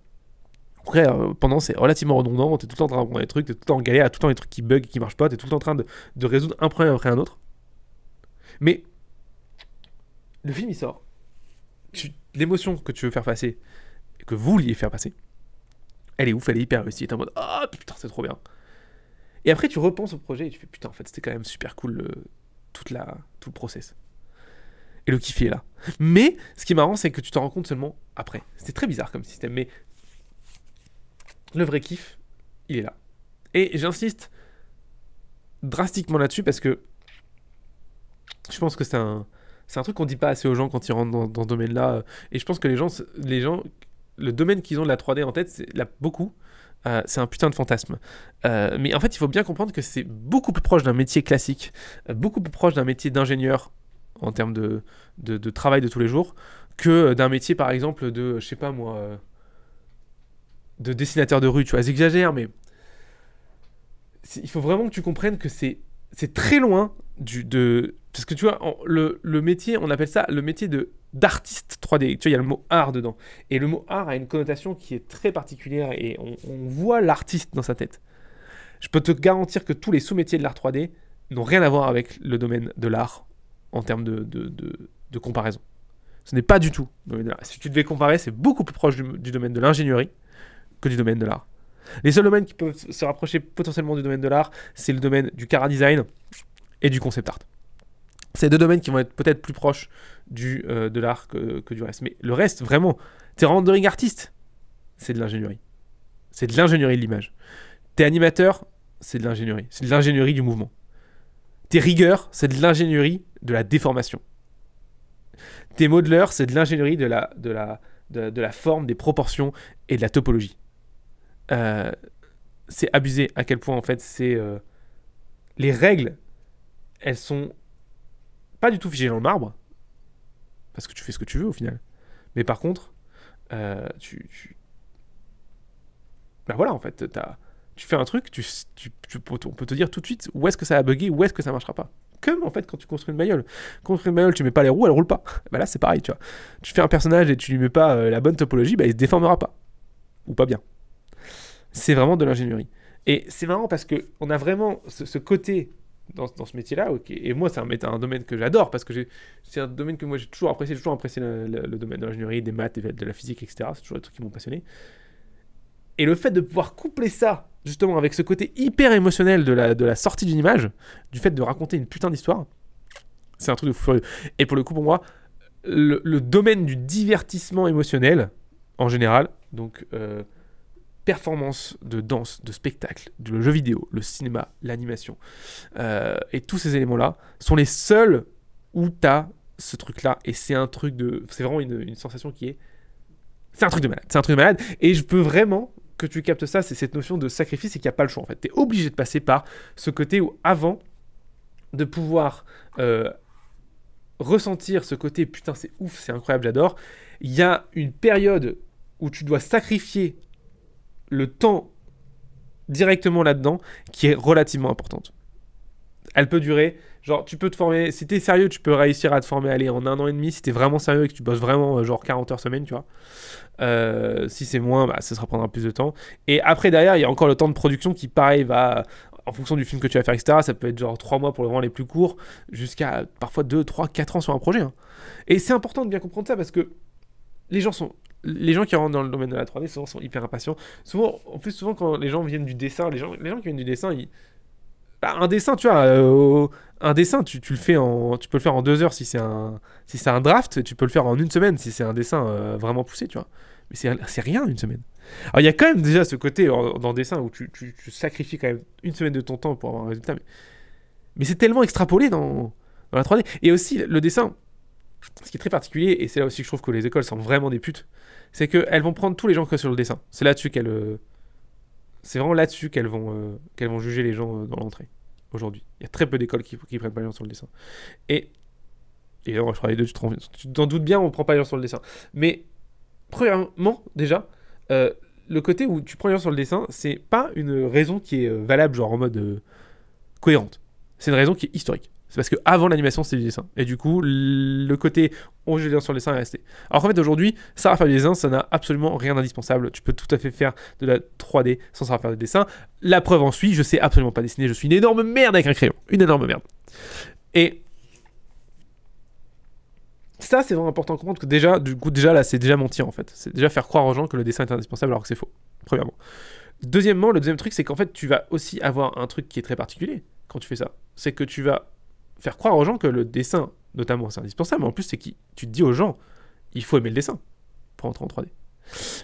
Après, euh, pendant, c'est relativement redondant, t'es tout le temps en train prendre des trucs, t'es tout le temps en galère, tout le temps des trucs qui bug, qui marchent pas, es tout le temps en train de, de résoudre un problème après un autre. Mais le film il sort. L'émotion que tu veux faire passer, que vous vouliez faire passer, elle est ouf, elle est hyper réussie. T'es en mode oh, putain, c'est trop bien. Et après, tu repenses au projet et tu fais Putain, en fait, c'était quand même super cool euh, toute la, tout le process. Et le kiff est là. Mais ce qui est marrant, c'est que tu t'en rends compte seulement après. C'est très bizarre comme système, mais le vrai kiff, il est là. Et j'insiste drastiquement là-dessus parce que je pense que c'est un c'est un truc qu'on dit pas assez aux gens quand ils rentrent dans, ce domaine-là. Euh, et je pense que les gens, les gens le domaine qu'ils ont de la 3D en tête, c'est beaucoup. Euh, c'est un putain de fantasme. Euh, mais en fait, il faut bien comprendre que c'est beaucoup plus proche d'un métier classique, beaucoup plus proche d'un métier d'ingénieur en termes de, de, travail de tous les jours, que d'un métier, par exemple, de, je sais pas moi, de dessinateur de rue. Tu vois, j'exagère, mais il faut vraiment que tu comprennes que c'est c'est très loin du, de. Parce que tu vois, le, métier, on appelle ça le métier de d'artiste 3D. Tu vois, il y a le mot art dedans. Et le mot art a une connotation qui est très particulière et on, voit l'artiste dans sa tête. Je peux te garantir que tous les sous-métiers de l'art 3D n'ont rien à voir avec le domaine de l'art en termes de, de, comparaison. Ce n'est pas du tout. Si tu devais comparer, c'est beaucoup plus proche du domaine de l'ingénierie que du domaine de l'art. Les seuls domaines qui peuvent se rapprocher potentiellement du domaine de l'art, c'est le domaine du cara design et du concept art. C'est deux domaines qui vont être peut-être plus proches du, euh, de l'art que, du reste. Mais le reste, vraiment, t'es rendering artiste, c'est de l'ingénierie. C'est de l'ingénierie de l'image. T'es animateur, c'est de l'ingénierie. C'est de l'ingénierie du mouvement. Tes rigueur, c'est de l'ingénierie de la déformation. Tes modeleurs, c'est de l'ingénierie de la, de la forme, des proportions et de la topologie. Euh, c'est abusé à quel point en fait c'est euh, les règles, elles sont pas du tout figées dans le marbre parce que tu fais ce que tu veux au final. Mais par contre, euh, tu, tu, bah voilà en fait, tu fais un truc, tu, on peut te dire tout de suite où est-ce que ça a bugué, où est-ce que ça marchera pas comme en fait quand tu construis une bagnole. Construis une bagnole, tu mets pas les roues, elle roule pas. Bah là, c'est pareil, tu vois. Tu fais un personnage et tu lui mets pas la bonne topologie, bah il se déformera pas. Ou pas bien c'est vraiment de l'ingénierie. Et c'est marrant parce que on a vraiment ce, côté dans, dans ce métier-là. Et moi, c'est un, un, domaine que j'adore parce que c'est un domaine que moi j'ai toujours apprécié. J'ai toujours apprécié le, domaine de l'ingénierie, des maths, de la physique, etc. C'est toujours des trucs qui m'ont passionné. Et le fait de pouvoir coupler ça justement avec ce côté hyper émotionnel de la, de la sortie d'une image, du fait de raconter une putain d'histoire, c'est un truc de furieux. Et pour le coup, pour moi, le, domaine du divertissement émotionnel en général, donc euh, performances de danse, de spectacle, du jeu vidéo, le cinéma, l'animation. Euh, et tous ces éléments-là sont les seuls où tu as ce truc-là. Et c'est un truc de. C'est vraiment une, sensation qui est. C'est un truc de malade. C'est un truc de malade. Et je peux vraiment que tu captes ça, c'est cette notion de sacrifice et qu'il n'y a pas le choix en fait. Tu es obligé de passer par ce côté où avant de pouvoir euh, ressentir ce côté putain c'est ouf, c'est incroyable, j'adore, il y a une période où tu dois sacrifier le temps directement là-dedans qui est relativement importante. Elle peut durer, genre tu peux te former, si t'es sérieux, tu peux réussir à te former aller en un an et demi, si t'es vraiment sérieux et que tu bosses vraiment euh, genre 40 heures semaine, tu vois. Euh, si c'est moins, bah, ça sera prendra plus de temps. Et après derrière, il y a encore le temps de production qui pareil va en fonction du film que tu vas faire, etc. Ça peut être genre 3 mois pour le rendre les plus courts, jusqu'à parfois 2, 3, 4 ans sur un projet. Hein. Et c'est important de bien comprendre ça parce que les gens sont les gens qui rentrent dans le domaine de la 3D souvent sont hyper impatients. Souvent, en plus, souvent quand les gens viennent du dessin, les gens, les gens qui viennent du dessin, bah, un dessin, tu vois, euh, un dessin, tu, le fais en, tu peux le faire en deux heures si c'est un, si c'est un draft, tu peux le faire en une semaine si c'est un dessin euh, vraiment poussé, tu vois. Mais c'est rien une semaine. Alors il y a quand même déjà ce côté dans le dessin où tu, tu, sacrifies quand même une semaine de ton temps pour avoir un résultat, mais, c'est tellement extrapolé dans, dans la 3D. Et aussi le dessin, ce qui est très particulier, et c'est là aussi que je trouve que les écoles sont vraiment des putes, c'est qu'elles vont prendre tous les gens que sur le dessin. C'est là-dessus qu'elles. Euh, c'est vraiment là-dessus qu'elles vont, euh, qu'elles vont juger les gens euh, dans l'entrée, aujourd'hui. Il y a très peu d'écoles qui, qui prennent pas les gens sur le dessin. Et. Et non, je les deux, tu t'en doutes bien, on prend pas les gens sur le dessin. Mais, premièrement, déjà, le côté où tu prends les gens sur le dessin, c'est pas une raison qui est valable, genre en mode cohérente. C'est une raison qui est historique. C'est parce que avant l'animation, c'était du dessin. Et du coup, le côté on joue sur le dessin est resté. Alors qu'en fait, aujourd'hui, va faire du dessin, ça n'a absolument rien d'indispensable. Tu peux tout à fait faire de la 3D sans savoir faire de dessin. La preuve en suit, je sais absolument pas dessiner. Je suis une énorme merde avec un crayon. Une énorme merde. Et ça, c'est vraiment important de comprendre que déjà, du coup, déjà là, c'est déjà mentir en fait. C'est déjà faire croire aux gens que le dessin est indispensable alors que c'est faux. Premièrement. Deuxièmement, le deuxième truc, c'est qu'en fait, tu vas aussi avoir un truc qui est très particulier quand tu fais ça. C'est que tu vas faire croire aux gens que le dessin, notamment, c'est indispensable, mais en plus, c'est que tu te dis aux gens, il faut aimer le dessin pour entrer en 3D.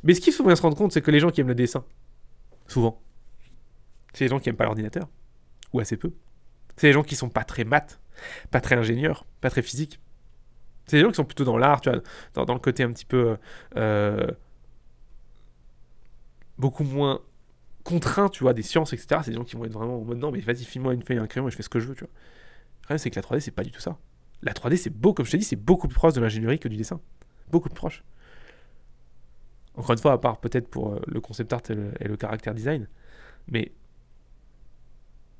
Mais ce qu'il faut bien se rendre compte, c'est que les gens qui aiment le dessin, souvent, c'est les gens qui n'aiment pas l'ordinateur, ou assez peu. C'est les gens qui sont pas très maths, pas très ingénieurs, pas très physiques. C'est les gens qui sont plutôt dans l'art, tu vois, dans, le côté un petit peu euh, beaucoup moins contraint, tu vois, des sciences, etc. C'est des gens qui vont être vraiment en mode non, mais vas-y, filme moi une feuille, un crayon et je fais ce que je veux, tu vois c'est que la 3D, c'est pas du tout ça. La 3D, c'est beau, comme je t'ai dit, c'est beaucoup plus proche de l'ingénierie que du dessin. Beaucoup plus proche. Encore une fois, à part peut-être pour euh, le concept art et le, caractère design. Mais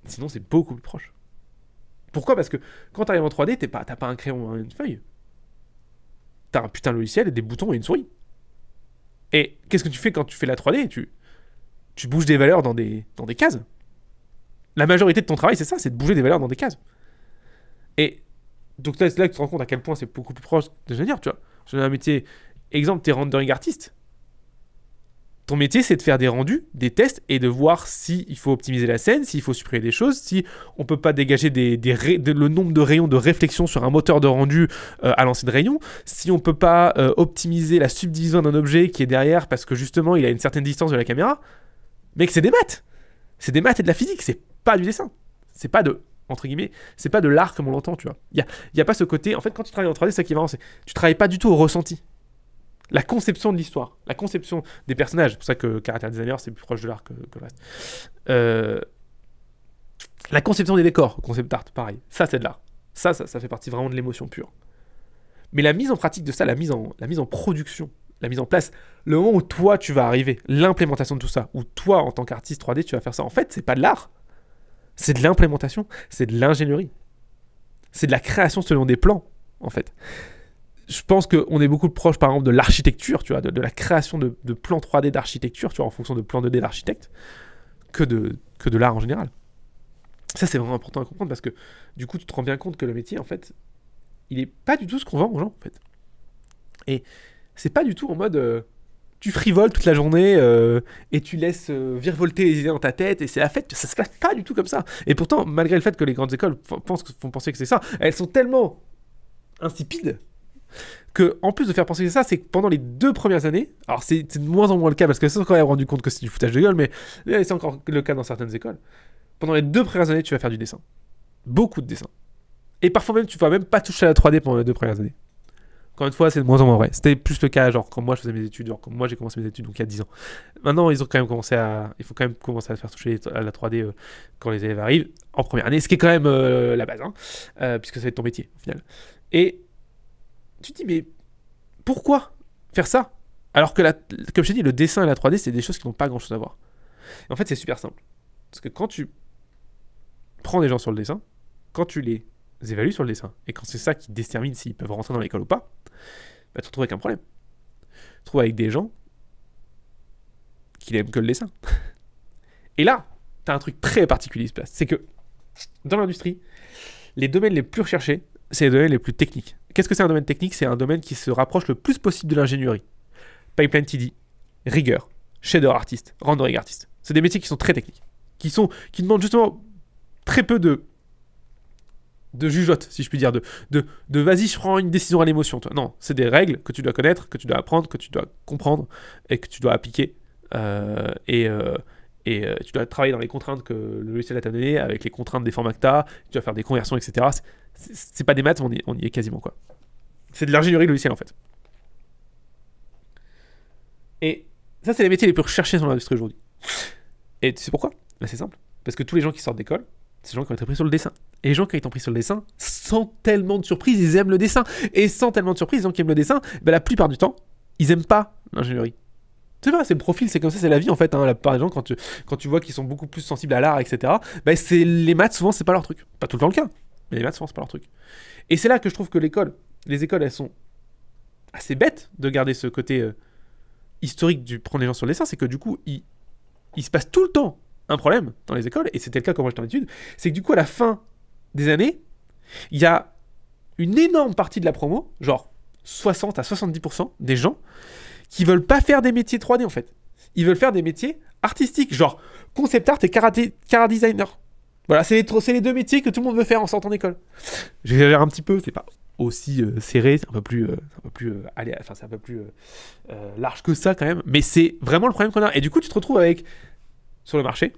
sinon, c'est beaucoup plus proche. Pourquoi Parce que quand t'arrives en 3D, t'as pas, pas un crayon, hein, une feuille. T'as un putain de logiciel, des boutons et une souris. Et qu'est-ce que tu fais quand tu fais la 3D tu, tu bouges des valeurs dans des, dans des cases. La majorité de ton travail, c'est ça, c'est de bouger des valeurs dans des cases. Et donc là, c'est là que tu te rends compte à quel point c'est beaucoup plus proche de d'ingénieur, tu vois. je un métier, exemple, tu es rendering artiste. Ton métier, c'est de faire des rendus, des tests et de voir s'il si faut optimiser la scène, s'il faut supprimer des choses, si on peut pas dégager des, le nombre de rayons de réflexion sur un moteur de rendu euh, à lancer de rayon, si on peut pas euh, optimiser la subdivision d'un objet qui est derrière parce que justement il a une certaine distance de la caméra. Mais que c'est des maths, c'est des maths et de la physique, c'est pas du dessin, c'est pas de entre guillemets, c'est pas de l'art comme on l'entend, tu vois. Il n'y a, a, pas ce côté. En fait, quand tu travailles en 3D, ça qui va avancer c'est tu travailles pas du tout au ressenti. La conception de l'histoire, la conception des personnages, c'est pour ça que caractère designer, c'est plus proche de l'art que, le reste. Euh, la conception des décors, concept art, pareil. Ça, c'est de l'art. Ça, ça, ça fait partie vraiment de l'émotion pure. Mais la mise en pratique de ça, la mise en, la mise en production, la mise en place, le moment où toi tu vas arriver, l'implémentation de tout ça, où toi en tant qu'artiste 3D tu vas faire ça, en fait c'est pas de l'art, c'est de l'implémentation, c'est de l'ingénierie. C'est de la création selon des plans, en fait. Je pense qu'on est beaucoup proche, par exemple, de l'architecture, tu vois, de, la création de, plans 3D d'architecture, tu vois, en fonction de plans 2D d'architecte, que de, que de l'art en général. Ça, c'est vraiment important à comprendre parce que, du coup, tu te rends bien compte que le métier, en fait, il n'est pas du tout ce qu'on vend aux gens, en fait. Et c'est pas du tout en mode. Euh, tu frivoles toute la journée euh, et tu laisses euh, virevolter les idées dans ta tête et c'est la fête, ça se passe pas du tout comme ça. Et pourtant, malgré le fait que les grandes écoles pensent, font penser que c'est ça, elles sont tellement insipides que, en plus de faire penser que c'est ça, c'est que pendant les deux premières années, alors c'est de moins en moins le cas parce que ça, quand même rendu compte que c'est du foutage de gueule, mais c'est encore le cas dans certaines écoles. Pendant les deux premières années, tu vas faire du dessin. Beaucoup de dessin. Et parfois même, tu vas même pas toucher à la 3D pendant les deux premières années. Encore une fois, c'est de moins en moins vrai. C'était plus le cas, genre, quand moi je faisais mes études, genre, quand moi j'ai commencé mes études, donc il y a 10 ans. Maintenant, ils ont quand même commencé à. Il faut quand même commencer à faire toucher à la 3D euh, quand les élèves arrivent en première année, ce qui est quand même euh, la base, hein, euh, puisque ça va être ton métier, au final. Et tu te dis, mais pourquoi faire ça Alors que, la, comme je t'ai dit, le dessin et la 3D, c'est des choses qui n'ont pas grand chose à voir. en fait, c'est super simple. Parce que quand tu prends des gens sur le dessin, quand tu les évaluent sur le dessin. Et quand c'est ça qui détermine s'ils peuvent rentrer dans l'école ou pas, bah, tu te retrouves avec un problème. Tu te retrouves avec des gens qui n'aiment que le dessin. Et là, tu as un truc très particulier qui se passe. C'est que dans l'industrie, les domaines les plus recherchés, c'est les domaines les plus techniques. Qu'est-ce que c'est un domaine technique C'est un domaine qui se rapproche le plus possible de l'ingénierie. Pipeline TD, rigueur, shader artist, rendering artiste. C'est des métiers qui sont très techniques, qui, sont, qui demandent justement très peu de de jugeote, si je puis dire, de, de, de vas-y, je prends une décision à l'émotion. Non, c'est des règles que tu dois connaître, que tu dois apprendre, que tu dois comprendre et que tu dois appliquer. Euh, et euh, euh, tu dois travailler dans les contraintes que le logiciel t'a donné, avec les contraintes des formats acta, tu dois faire des conversions, etc. C'est pas des maths, on y, on y est quasiment quoi. C'est de l'ingénierie logiciel, en fait. Et ça, c'est les métiers les plus recherchés dans l'industrie aujourd'hui. Et tu sais pourquoi bah, C'est simple. Parce que tous les gens qui sortent d'école, c'est les gens qui ont été pris sur le dessin. Et les gens qui ont été pris sur le dessin, sans tellement de surprise, ils aiment le dessin. Et sans tellement de surprise, les gens qui aiment le dessin, ben, la plupart du temps, ils aiment pas l'ingénierie. Tu vois, c'est le profil, c'est comme ça, c'est la vie en fait. Hein. Par exemple, quand tu, quand tu vois qu'ils sont beaucoup plus sensibles à l'art, etc., ben, c'est, les maths, souvent, c'est pas leur truc. Pas tout le temps le cas, mais les maths, souvent, c'est pas leur truc. Et c'est là que je trouve que l'école, les écoles, elles sont assez bêtes de garder ce côté euh, historique du prendre les gens sur le dessin. C'est que du coup, il se passe tout le temps un problème dans les écoles, et c'était le cas quand moi j'étais en études, c'est que du coup, à la fin des années, il y a une énorme partie de la promo, genre 60 à 70% des gens, qui veulent pas faire des métiers 3D en fait. Ils veulent faire des métiers artistiques, genre concept art et karaté, designer. Voilà, c'est les, les, deux métiers que tout le monde veut faire en sortant d'école. J'exagère un petit peu, c'est pas aussi euh, serré, c'est un peu plus, euh, euh, enfin c'est un peu plus large que ça quand même, mais c'est vraiment le problème qu'on a. Et du coup, tu te retrouves avec sur le marché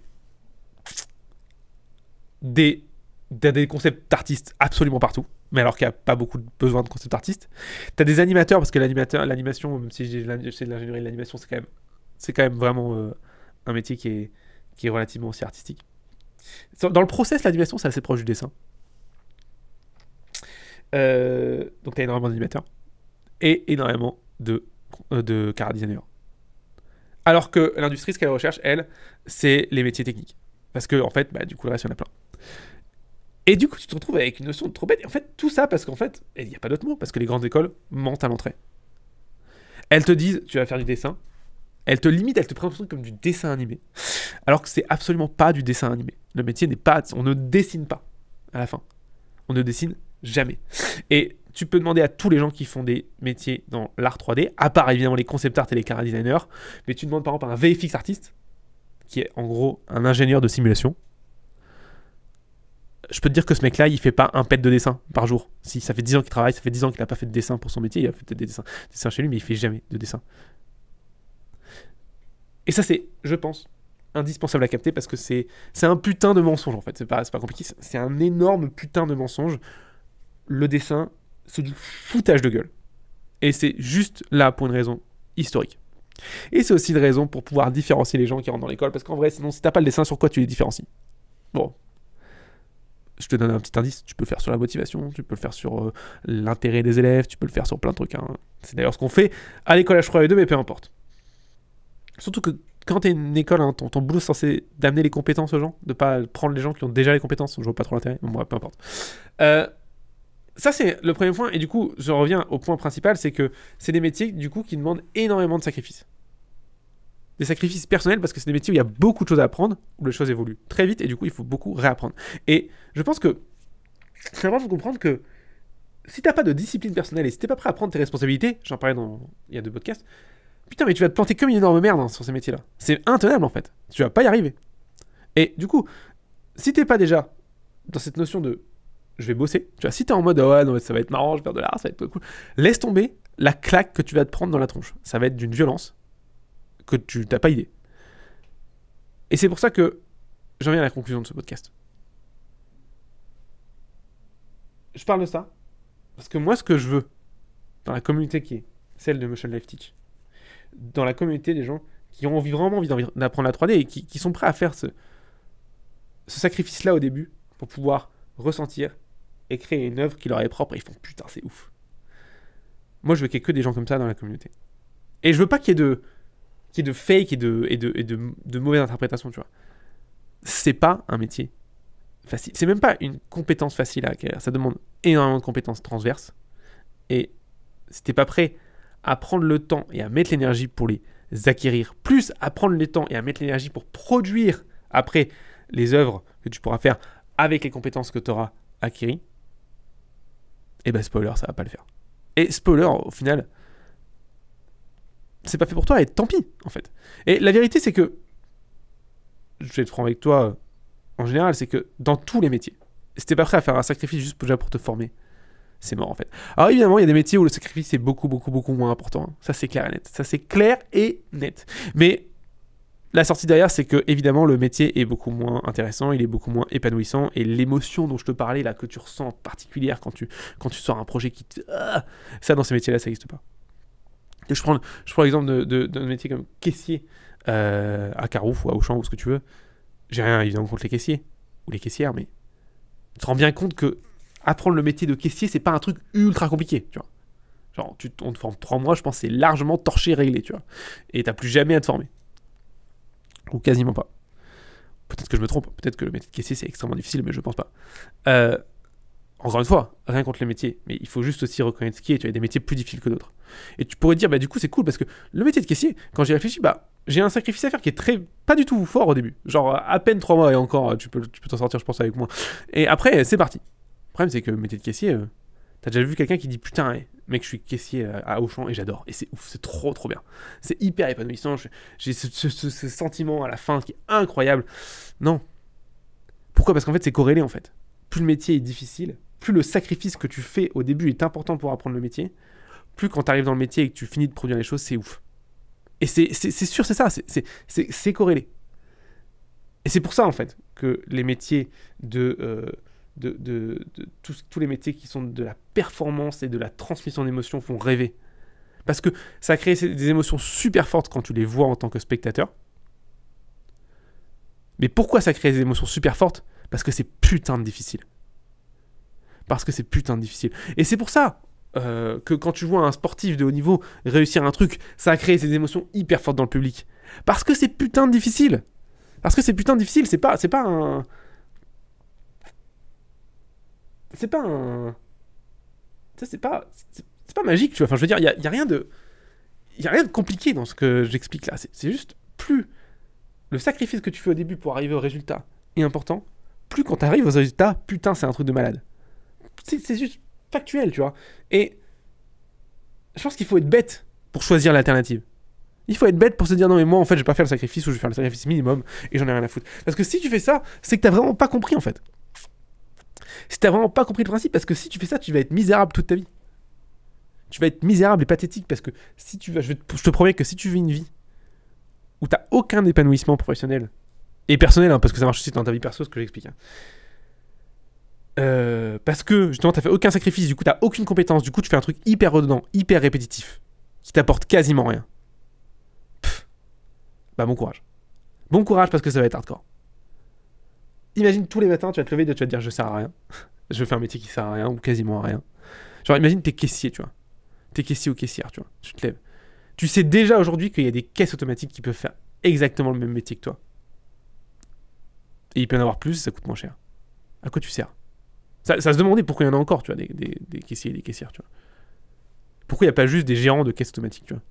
des, des, concepts d'artistes absolument partout, mais alors qu'il n'y a pas beaucoup de besoin de concepts d'artistes. Tu as des animateurs, parce que l'animateur, l'animation, même si j'ai de l'ingénierie de l'animation, c'est quand même, c'est quand même vraiment euh, un métier qui est, qui est relativement aussi artistique. Dans le process, l'animation, c'est assez proche du dessin. Euh, donc tu as énormément d'animateurs et énormément de, euh, de car alors que l'industrie, ce qu'elle recherche, elle, c'est les métiers techniques. Parce que, en fait, bah, du coup, le reste, il y en a plein. Et du coup, tu te retrouves avec une notion trop bête. Et en fait, tout ça, parce qu'en fait, il n'y a pas d'autre mot, parce que les grandes écoles mentent à l'entrée. Elles te disent, tu vas faire du dessin. Elles te limitent, elles te présentent comme du dessin animé. Alors que c'est absolument pas du dessin animé. Le métier n'est pas. On ne dessine pas à la fin. On ne dessine jamais. Et tu peux demander à tous les gens qui font des métiers dans l'art 3D, à part évidemment les concept art et les cara designers, mais tu demandes par exemple à un VFX artiste, qui est en gros un ingénieur de simulation, je peux te dire que ce mec-là, il fait pas un pet de dessin par jour. Si ça fait 10 ans qu'il travaille, ça fait 10 ans qu'il n'a pas fait de dessin pour son métier, il a fait peut-être des dessins, dessins chez lui, mais il fait jamais de dessin. Et ça, c'est, je pense, indispensable à capter parce que c'est, c'est un putain de mensonge en fait. C'est pas, pas compliqué, c'est un énorme putain de mensonge. Le dessin, c'est du foutage de gueule. Et c'est juste là pour une raison historique. Et c'est aussi une raison pour pouvoir différencier les gens qui rentrent dans l'école, parce qu'en vrai, sinon, si t'as pas le dessin, sur quoi tu les différencies Bon. Je te donne un petit indice, tu peux le faire sur la motivation, tu peux le faire sur euh, l'intérêt des élèves, tu peux le faire sur plein de trucs. Hein. C'est d'ailleurs ce qu'on fait à l'école H3E2, mais peu importe. Surtout que quand t'es une école, hein, ton, boulot censé d'amener les compétences aux gens, de pas prendre les gens qui ont déjà les compétences, je vois pas trop l'intérêt, bon, peu importe. Euh, ça, c'est le premier point. Et du coup, je reviens au point principal c'est que c'est des métiers, du coup, qui demandent énormément de sacrifices. Des sacrifices personnels, parce que c'est des métiers où il y a beaucoup de choses à apprendre, où les choses évoluent très vite, et du coup, il faut beaucoup réapprendre. Et je pense que c'est important de comprendre que si t'as pas de discipline personnelle et si t'es pas prêt à prendre tes responsabilités, j'en parlais dans il y a deux podcasts, putain, mais tu vas te planter comme une énorme merde hein, sur ces métiers-là. C'est intenable en fait. Tu vas pas y arriver. Et du coup, si t'es pas déjà dans cette notion de je vais bosser. Tu vois, si t'es en mode, ouais, ça va être marrant, je vais faire de l'art, ça va être cool. Laisse tomber la claque que tu vas te prendre dans la tronche. Ça va être d'une violence que tu n'as pas idée. Et c'est pour ça que j'en viens à la conclusion de ce podcast. Je parle de ça parce que moi, ce que je veux dans la communauté qui est celle de Motion Life Teach, dans la communauté des gens qui ont envie, vraiment envie d'apprendre la 3D et qui, qui, sont prêts à faire ce, ce sacrifice-là au début pour pouvoir ressentir et créer une œuvre qui leur est propre et ils font putain, c'est ouf. Moi, je veux qu'il y ait que des gens comme ça dans la communauté. Et je veux pas qu'il y ait de, qu'il de fake et de, et de, et de, de mauvaise interprétation, tu vois. C'est pas un métier facile. C'est même pas une compétence facile à acquérir. Ça demande énormément de compétences transverses. Et si n'es pas prêt à prendre le temps et à mettre l'énergie pour les acquérir, plus à prendre le temps et à mettre l'énergie pour produire après les œuvres que tu pourras faire avec les compétences que tu auras acquises, et eh ben spoiler, ça va pas le faire. Et spoiler, au final, c'est pas fait pour toi et tant pis, en fait. Et la vérité, c'est que, je vais être franc avec toi, en général, c'est que dans tous les métiers, si t'es pas prêt à faire un sacrifice juste pour te former, c'est mort en fait. Alors évidemment, il y a des métiers où le sacrifice est beaucoup, beaucoup, beaucoup moins important. Ça, c'est clair et net. Ça, c'est clair et net. Mais la sortie derrière, c'est que évidemment le métier est beaucoup moins intéressant, il est beaucoup moins épanouissant et l'émotion dont je te parlais là que tu ressens particulière quand tu quand tu sors un projet qui te... Ah, ça dans ces métiers-là ça n'existe pas. je prends je prends l'exemple d'un de, métier comme caissier euh, à Carouf ou à Auchan ou ce que tu veux. J'ai rien évidemment contre les caissiers ou les caissières, mais tu te rends bien compte que apprendre le métier de caissier c'est pas un truc ultra compliqué, tu vois. Genre, tu, on te forme trois mois, je pense, c'est largement torché, réglé, tu vois. Et t'as plus jamais à te former ou quasiment pas. Peut-être que je me trompe, peut-être que le métier de caissier c'est extrêmement difficile, mais je pense pas. Euh, encore une fois, rien contre les métiers, mais il faut juste aussi reconnaître ce qui est. Tu as des métiers plus difficiles que d'autres. Et tu pourrais dire, bah du coup c'est cool parce que le métier de caissier, quand j'y réfléchis, bah j'ai un sacrifice à faire qui est très pas du tout fort au début. Genre à peine trois mois et encore, tu peux peux t'en sortir, je pense, avec moi. Et après, c'est parti. Le problème c'est que le métier de caissier, tu euh, t'as déjà vu quelqu'un qui dit putain, Mec, je suis caissier euh, à Auchan et j'adore. Et c'est ouf, c'est trop trop bien. C'est hyper épanouissant. J'ai ce, sentiment à la fin qui est incroyable. Non. Pourquoi Parce qu'en fait, c'est corrélé en fait. Plus le métier est difficile, plus le sacrifice que tu fais au début est important pour apprendre le métier, plus quand tu arrives dans le métier et que tu finis de produire les choses, c'est ouf. Et c'est sûr, c'est ça, c'est corrélé. Et c'est pour ça, en fait, que les métiers de, euh, de, tous, les métiers qui sont de la performance et de la transmission d'émotions font rêver. Parce que ça crée des émotions super fortes quand tu les vois en tant que spectateur. Mais pourquoi ça crée des émotions super fortes Parce que c'est putain de difficile. Parce que c'est putain de difficile. Et c'est pour ça euh, que quand tu vois un sportif de haut niveau réussir un truc, ça crée des émotions hyper fortes dans le public. Parce que c'est putain de difficile. Parce que c'est putain de difficile, c'est pas, c'est pas un c'est pas un. c'est pas. C'est pas magique, tu vois. Enfin, je veux dire, il n'y a, rien de. Il a rien de compliqué dans ce que j'explique là. C'est juste plus le sacrifice que tu fais au début pour arriver au résultat est important, plus quand tu arrives aux résultat, putain, c'est un truc de malade. C'est juste factuel, tu vois. Et je pense qu'il faut être bête pour choisir l'alternative. Il faut être bête pour se dire non mais moi en fait je vais pas faire le sacrifice ou je vais faire le sacrifice minimum et j'en ai rien à foutre. Parce que si tu fais ça, c'est que t'as vraiment pas compris en fait. Si t'as vraiment pas compris le principe, parce que si tu fais ça, tu vas être misérable toute ta vie. Tu vas être misérable et pathétique parce que si tu vas, je, te, promets que si tu vis une vie où t'as aucun épanouissement professionnel et personnel, hein, parce que ça marche aussi dans ta vie perso, ce que j'explique. Hein. Euh, parce que justement, t'as fait aucun sacrifice, du coup, t'as aucune compétence, du coup, tu fais un truc hyper redondant, hyper répétitif, qui t'apporte quasiment rien. Bah, bon courage. Bon courage parce que ça va être hardcore imagine tous les matins, tu vas te lever et tu vas te dire je sers à rien. je fais un métier qui sert à rien ou quasiment à rien. Genre, imagine t'es caissiers, tu vois. T'es caissier ou caissière, tu vois. Tu te lèves. Tu sais déjà aujourd'hui qu'il y a des caisses automatiques qui peuvent faire exactement le même métier que toi. Et il peut y en avoir plus, ça coûte moins cher. À quoi tu sers ça, ça, se demandait pourquoi il y en a encore, tu vois, des, des caissiers et des caissières, tu vois. Pourquoi il n'y a pas juste des gérants de caisses automatiques, tu vois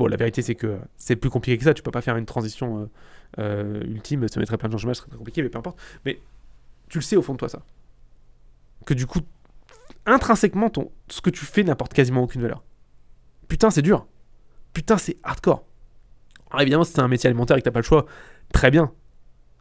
Bon, la vérité, c'est que c'est plus compliqué que ça. Tu peux pas faire une transition euh, euh, ultime. Ça mettrait plein de gens au chômage, ce serait compliqué, mais peu importe. Mais tu le sais au fond de toi, ça. Que du coup, intrinsèquement, ce que tu fais n'apporte quasiment aucune valeur. Putain, c'est dur. Putain, c'est hardcore. Alors évidemment, si c'est un métier alimentaire et que t'as pas le choix, très bien.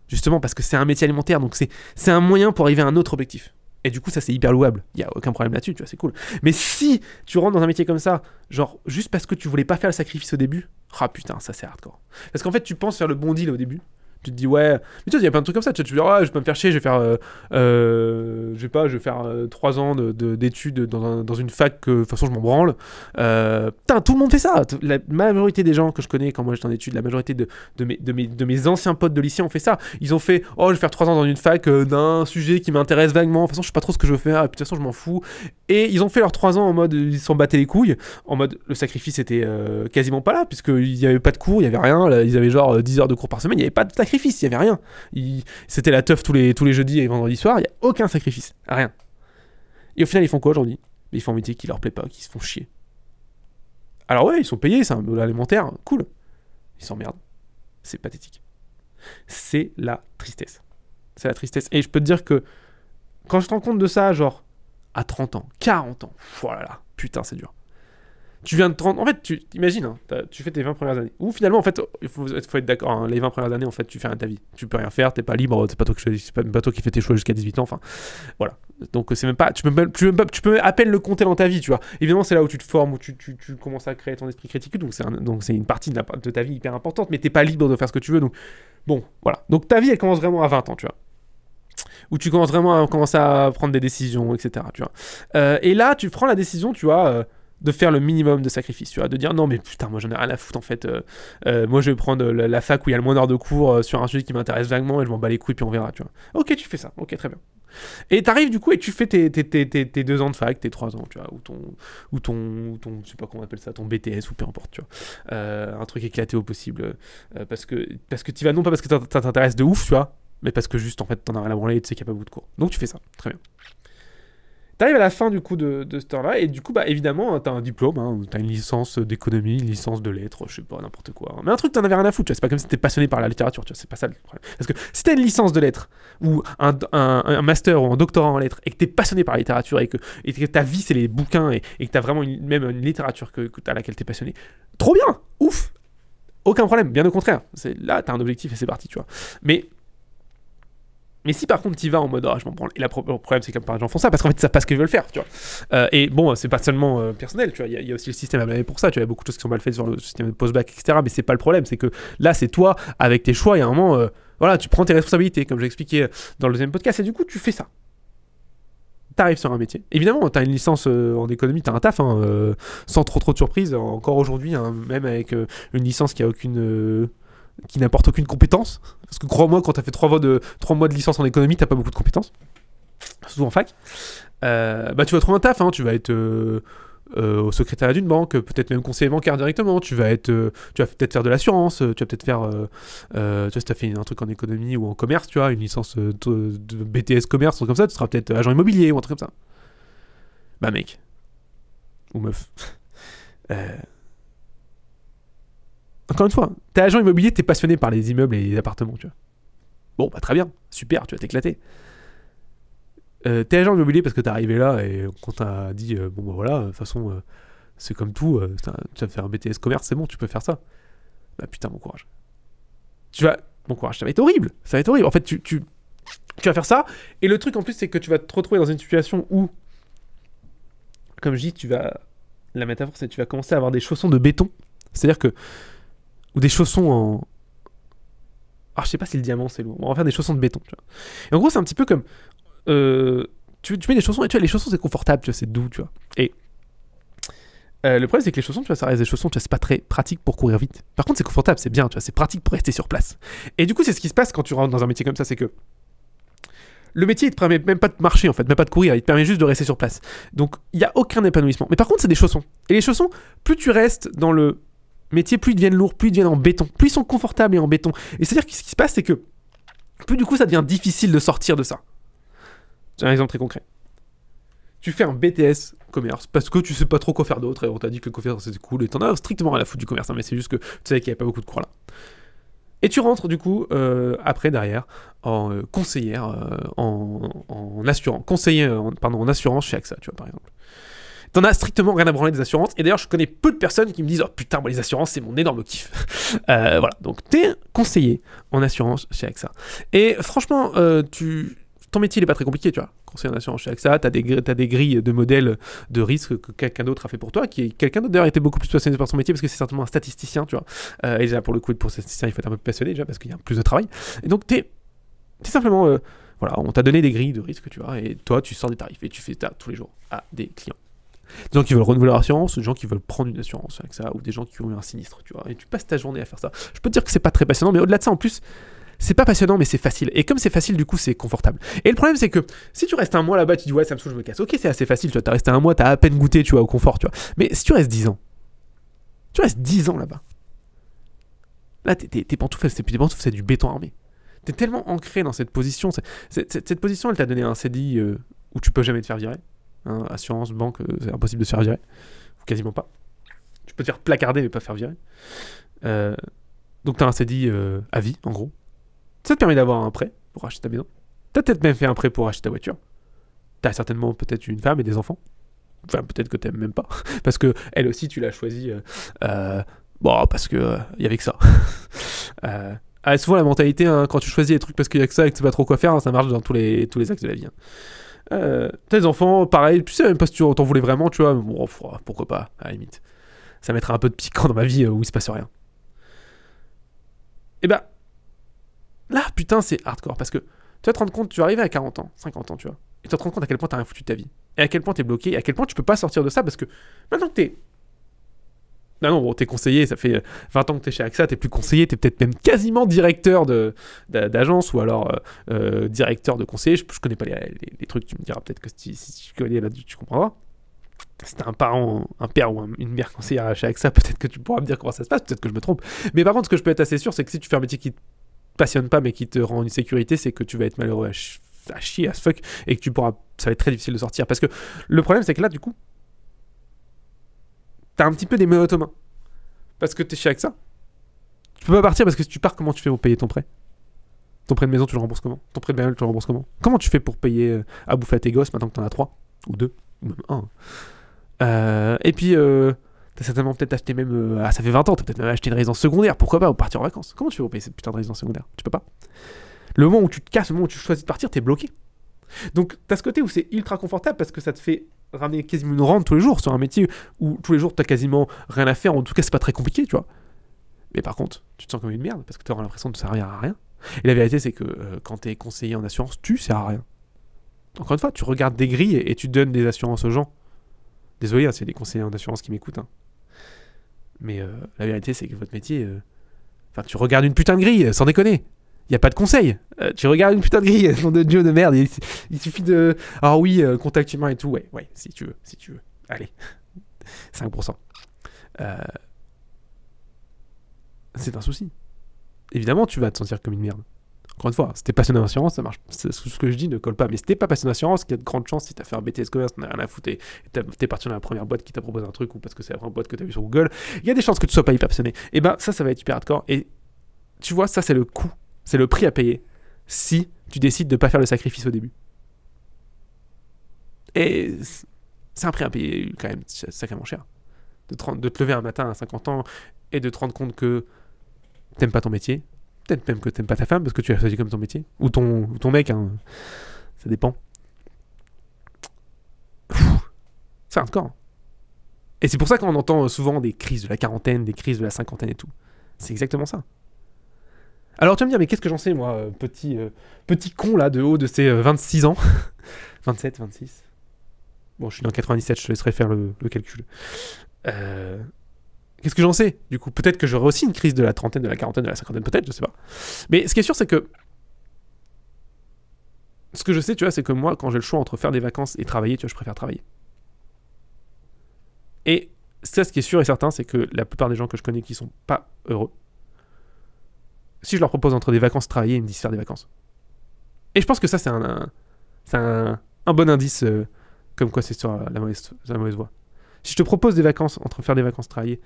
Justement, parce que c'est un métier alimentaire, donc c'est un moyen pour arriver à un autre objectif. Et du coup, ça c'est hyper louable. Il y a aucun problème là-dessus, tu vois, c'est cool. Mais si tu rentres dans un métier comme ça, genre juste parce que tu voulais pas faire le sacrifice au début, ah putain, ça c'est hardcore. Parce qu'en fait, tu penses faire le bon deal au début, tu te dis ouais mais tu vois il y a plein de trucs comme ça tu, te dis ouais je vais pas me faire chier je vais faire euh, euh, je sais pas je vais faire euh, trois ans d'études dans, une fac que de toute façon je m'en branle putain tout le monde fait ça la majorité des gens que je connais quand moi j'étais en études la majorité de, de, mes, de, mes, anciens potes de lycée ont fait ça ils ont fait oh je vais faire trois ans dans une fac d'un sujet qui m'intéresse vaguement de toute façon je sais pas trop ce que je veux faire de toute façon je m'en fous et ils ont fait leurs trois ans en mode ils s'en battaient les couilles en mode le sacrifice était quasiment pas là puisqu'il n'y avait pas de cours il y avait rien ils avaient genre 10 heures de cours par semaine il y avait pas de sacrifice, il n'y avait rien. C'était la teuf tous les, tous les jeudis et vendredis soirs, il n'y a aucun sacrifice, rien. Et au final, ils font quoi aujourd'hui Ils font un métier qui leur plaît pas, qui se font chier. Alors ouais, ils sont payés, c'est un boulot alimentaire, cool. Ils s'emmerdent. C'est pathétique. C'est la tristesse. C'est la tristesse. Et je peux te dire que quand je te rends compte de ça, genre à 30 ans, 40 ans, voilà, putain, c'est dur tu viens de 30. En fait, tu imagines, hein, tu fais tes 20 premières années. Ou finalement, en fait, il faut, faut, être d'accord, hein, les 20 premières années, en fait, tu fais rien de ta vie. Tu peux rien faire, t'es pas libre, c'est pas, toi qui, pas, toi qui fais tes choix jusqu'à 18 ans. Enfin, voilà. Donc, euh, c'est même pas. Tu peux tu, peux à peine le compter dans ta vie, tu vois. Évidemment, c'est là où tu te formes, où tu, commences à créer ton esprit critique. Donc, c'est, une partie de, ta vie hyper importante, mais t'es pas libre de faire ce que tu veux. Donc, bon, voilà. Donc, ta vie, elle commence vraiment à 20 ans, tu vois où tu commences vraiment à commencer à prendre des décisions, etc. Tu vois. Euh, et là, tu prends la décision, tu vois, euh, de faire le minimum de sacrifices, tu vois, de dire non mais putain moi j'en ai rien à foutre en fait, euh, euh, moi je vais prendre euh, la, fac où il y a le moins d'heures de cours sur un sujet qui m'intéresse vaguement et je m'en bats les couilles puis on verra, tu vois. Ok tu fais ça, ok très bien. Et t'arrives du coup et tu fais tes, tes, deux ans de fac, tes trois ans, tu vois, ou ton, ou ton, je sais pas comment on appelle ça, ton BTS ou peu importe, tu vois, un truc éclaté au possible, parce que parce que tu vas non pas parce que ça t'intéresse de ouf, tu vois, mais parce que juste en fait t'en as rien à branler et tu sais qu'il n'y a pas beaucoup de cours. Donc tu fais ça, très bien. T'arrives à la fin du coup de, ce temps là et du coup, bah évidemment, t'as un diplôme, hein, t'as une licence d'économie, une licence de lettres, je sais pas, n'importe quoi. Mais un truc, t'en avais rien à foutre, C'est pas comme si t'étais passionné par la littérature, C'est pas ça le problème. Parce que si t'as une licence de lettres, ou un, master ou un doctorat en lettres, et que t'es passionné par la littérature, et que, ta vie, c'est les bouquins, et, que t'as vraiment même une littérature que, à laquelle t'es passionné, trop bien Ouf Aucun problème, bien au contraire. Là, t'as un objectif et c'est parti, tu vois. Mais mais si par contre tu vas en mode ah je m'en prends et le problème c'est que par exemple font ça parce qu'en fait ça pas ce qu'ils veulent faire tu vois euh, et bon c'est pas seulement euh, personnel tu vois il y, a aussi le système à blâmer pour ça tu vois y a beaucoup de choses qui sont mal faites sur le système de postback etc mais c'est pas le problème c'est que là c'est toi avec tes choix il y a un moment euh, voilà tu prends tes responsabilités comme j'ai expliqué dans le deuxième podcast et du coup tu fais ça t'arrives sur un métier. Évidemment, t'as une licence en économie, t'as un taf, hein, sans trop trop de surprises. Encore aujourd'hui, hein, même avec une licence qui a aucune qui n'apporte aucune compétence. Parce que crois-moi, quand tu as fait 3 mois, de, trois mois de licence en économie, t'as pas beaucoup de compétences. Surtout en fac. Euh, bah, tu vas trouver un taf, hein. tu vas être euh, euh, au secrétariat d'une banque, peut-être même conseiller bancaire directement, tu vas, être, tu vas peut-être faire de l'assurance, tu vas peut-être faire. tu vois, si tu as fait un truc en économie ou en commerce, tu vois, une licence de, BTS commerce, ou comme ça, tu seras peut-être agent immobilier ou un truc comme ça. Bah, mec. Ou meuf. Encore une fois, t'es agent immobilier, t'es passionné par les immeubles et les appartements, tu vois. Bon, bah très bien, super, tu vas t'éclater. Euh, t'es agent immobilier parce que t'es arrivé là et qu'on t'a dit, euh, bon bah voilà, de toute façon, euh, c'est comme tout, tu vas faire un BTS commerce, c'est bon, tu peux faire ça. Bah putain, bon courage. Tu vas, mon courage, ça va être horrible, ça va être horrible. En fait, tu, tu, tu vas faire ça, et le truc en plus, c'est que tu vas te retrouver dans une situation où, comme je dis, tu vas, la métaphore, c'est que tu vas commencer à avoir des chaussons de béton. C'est-à-dire que des chaussons en. Ah, je sais pas si le diamant c'est lourd. On va faire des chaussons de béton. Et en gros, c'est un petit peu comme. Euh, tu, mets des chaussons et tu vois, les chaussons c'est confortable, tu vois, c'est doux, tu vois. Et. Euh, le problème c'est que les chaussons, tu vois, ça reste des chaussons, tu vois, c'est pas très pratique pour courir vite. Par contre, c'est confortable, c'est bien, tu vois, c'est pratique pour rester sur place. Et du coup, c'est ce qui se passe quand tu rentres dans un métier comme ça, c'est que le métier il te permet même pas de marcher en fait, même pas de courir, il te permet juste de rester sur place. Donc il n'y a aucun épanouissement. Mais par contre c'est des chaussons. Et les chaussons, plus tu restes dans le métiers, plus ils deviennent lourds, plus ils deviennent en béton, plus ils sont confortables et en béton. Et c'est-à-dire que ce qui se passe, c'est que plus du coup ça devient difficile de sortir de ça. C'est un exemple très concret. Tu fais un BTS commerce parce que tu sais pas trop quoi faire d'autre et on t'a dit que le commerce c'était cool et t'en as strictement à la foutre du commerce, hein, mais c'est juste que tu savais qu'il y avait pas beaucoup de croix là. Et tu rentres du coup euh, après derrière en euh, conseillère euh, en, assurant, conseiller pardon en assurance chez AXA, tu vois par exemple. T'en as strictement rien à branler des assurances. Et d'ailleurs, je connais peu de personnes qui me disent Oh putain, moi, les assurances, c'est mon énorme kiff. Euh, voilà. Donc, t'es conseiller en assurance chez AXA. Et franchement, euh, tu ton métier n'est pas très compliqué, tu vois. Conseiller en assurance chez AXA, tu as, des grilles de modèles de risque que quelqu'un d'autre a fait pour toi, qui quelqu'un d'autre d'ailleurs était beaucoup plus passionné par son métier parce que c'est certainement un statisticien, tu vois. Euh, et déjà, pour le coup, pour statisticien, il faut être un peu passionné déjà parce qu'il y a plus de travail. Et donc, tu es, simplement. voilà, on t'a donné des grilles de risque, tu vois, et toi, tu sors des tarifs et tu fais ça tous les jours à des clients. Des gens qui veulent renouveler leur assurance, des gens qui veulent prendre une assurance avec ça, ou des gens qui ont eu un sinistre, tu vois. Et tu passes ta journée à faire ça. Je peux te dire que c'est pas très passionnant, mais au-delà de ça, en plus, c'est pas passionnant, mais c'est facile. Et comme c'est facile, du coup, c'est confortable. Et le problème, c'est que si tu restes un mois là-bas, tu dis ouais, ça me saoule, je me casse. Ok, c'est assez facile, tu vois. T'as resté un mois, t'as à peine goûté, tu vois, au confort, tu vois. Mais si tu restes 10 ans, tu restes 10 ans là-bas. Là, tes pantoufles, c'est plus des pantoufles, c'est du béton armé. T'es tellement ancré dans cette position. cette position, elle t'a donné un CDI euh, où tu peux jamais te faire virer. Hein, assurance, banque, euh, c'est impossible de se faire virer. Ou quasiment pas. Tu peux te faire placarder mais pas faire virer. Euh, donc tu as un CDI euh, à vie, en gros. Ça te permet d'avoir un prêt pour acheter ta maison. T'as peut-être même fait un prêt pour acheter ta voiture. T'as certainement peut-être une femme et des enfants. Enfin, peut-être que t'aimes même pas. Parce que elle aussi, tu l'as choisie. bon, parce qu'il n'y y avait que ça. euh, ah, souvent, la mentalité, hein, quand tu choisis des trucs parce qu'il n'y a que ça et que tu sais pas trop quoi faire, hein, ça marche dans tous les, tous les axes de la vie. Euh, tes enfants, pareil, tu sais même pas si tu t'en voulais vraiment, tu vois, bon, oh, pourquoi pas, à limite. Ça mettra un peu de piquant dans ma vie euh, où il se passe rien. Et eh ben, là, putain, c'est hardcore, parce que tu vas te rendre compte, tu arrives à 40 ans, 50 ans, tu vois, et tu vas te rendre compte à quel point t'as rien foutu de ta vie, et à quel point t'es bloqué, et à quel point tu peux pas sortir de ça, parce que maintenant que t'es non, non, bon, t'es conseiller, ça fait 20 euh, ans que t'es chez AXA, t'es plus conseiller, t'es peut-être même quasiment directeur d'agence ou alors euh, euh, directeur de conseiller. Je, je connais pas les, les, trucs, tu me diras peut-être que si, tu connais là, tu comprendras c'était un parent, un père ou une mère conseillère chez AXA, peut-être que tu pourras me dire comment ça se passe, peut-être que je me trompe. Mais par contre, ce que je peux être assez sûr, c'est que si tu fais un métier qui te passionne pas, mais qui te rend une sécurité, c'est que tu vas être malheureux à, chier, à ce fuck, et que tu pourras, ça va être très difficile de sortir. Parce que le problème, c'est que là, du coup, t'as un petit peu des menottes aux mains. Parce que t'es chier avec ça. Tu peux pas partir parce que si tu pars, comment tu fais pour payer ton prêt Ton prêt de maison, tu le rembourses comment Ton prêt de tu le rembourses comment Comment tu fais pour payer euh, à bouffer à tes gosses maintenant que t'en as trois Ou deux Ou même un euh, Et puis, euh, t'as certainement peut-être acheté même. ah, ça fait 20 ans, t'as peut-être même acheté une résidence secondaire, pourquoi pas, ou partir en vacances. Comment tu fais pour payer cette putain de résidence secondaire Tu peux pas. Le moment où tu te casses, le moment où tu choisis de partir, t'es bloqué. Donc, t'as ce côté où c'est ultra confortable parce que ça te fait ramener quasiment une rente tous les jours sur un métier où tous les jours t'as quasiment rien à faire, en tout cas c'est pas très compliqué, tu vois. Mais par contre, tu te sens comme une merde parce que tu l'impression de ne servir à rien. Et la vérité, c'est que euh, quand t'es conseiller en assurance, tu sers à rien. Encore une fois, tu regardes des grilles et, tu donnes des assurances aux gens. Désolé, hein, c'est des conseillers en assurance qui m'écoutent. Hein. Mais euh, la vérité, c'est que votre métier. Euh, enfin, tu regardes une putain de grille, sans déconner il n'y a pas de conseil. Euh, tu regardes une putain de grille, nom de Dieu de merde. Il, suffit de. Ah oui, euh, contact humain et tout. Ouais, ouais, si tu veux, si tu veux. Allez, 5%. Euh, c'est un souci. Évidemment, tu vas te sentir comme une merde. Encore une fois, si t'es passionné d'assurance, ça marche. ce que je dis ne colle pas. Mais si t'es pas passionné d'assurance, il y a de grandes chances si t'as fait un BTS commerce, t'en as rien à foutre, t'es parti dans la première boîte qui t'a proposé un truc ou parce que c'est la première boîte que t'as vu sur Google, il y a des chances que tu sois pas hyper passionné. Et eh ben ça, ça va être hyper hardcore. Et tu vois, ça, c'est le coup c'est le prix à payer si tu décides de ne pas faire le sacrifice au début. Et c'est un prix à payer quand même sacrément cher. De te, de te lever un matin à 50 ans et de te rendre compte que t'aimes pas ton métier, peut-être même que t'aimes pas ta femme parce que tu as choisi comme ton métier, ou ton, ton mec, hein. ça dépend. C'est un hardcore. Et c'est pour ça qu'on entend souvent des crises de la quarantaine, des crises de la cinquantaine et tout. C'est exactement ça. Alors tu vas me dire, mais qu'est-ce que j'en sais, moi, euh, petit, euh, petit con là, de haut de ces 26 euh, ans 27, 26 Bon, je suis dans 97, je te laisserai faire le, calcul. qu'est-ce que j'en sais Du coup, peut-être que j'aurai aussi une crise de la trentaine, de la quarantaine, de la cinquantaine, peut-être, je sais pas. Mais ce qui est sûr, c'est que. Ce que je sais, tu vois, c'est que moi, quand j'ai le choix entre faire des vacances et travailler, tu vois, je préfère travailler. Et ça, ce qui est sûr et certain, c'est que la plupart des gens que je connais qui sont pas heureux, si je leur propose entre des vacances travaillées, ils me disent faire des vacances. Et je pense que ça, c'est un, bon indice euh, comme quoi c'est sur la, mauvaise, voie. Si je te propose des vacances entre faire des vacances travaillées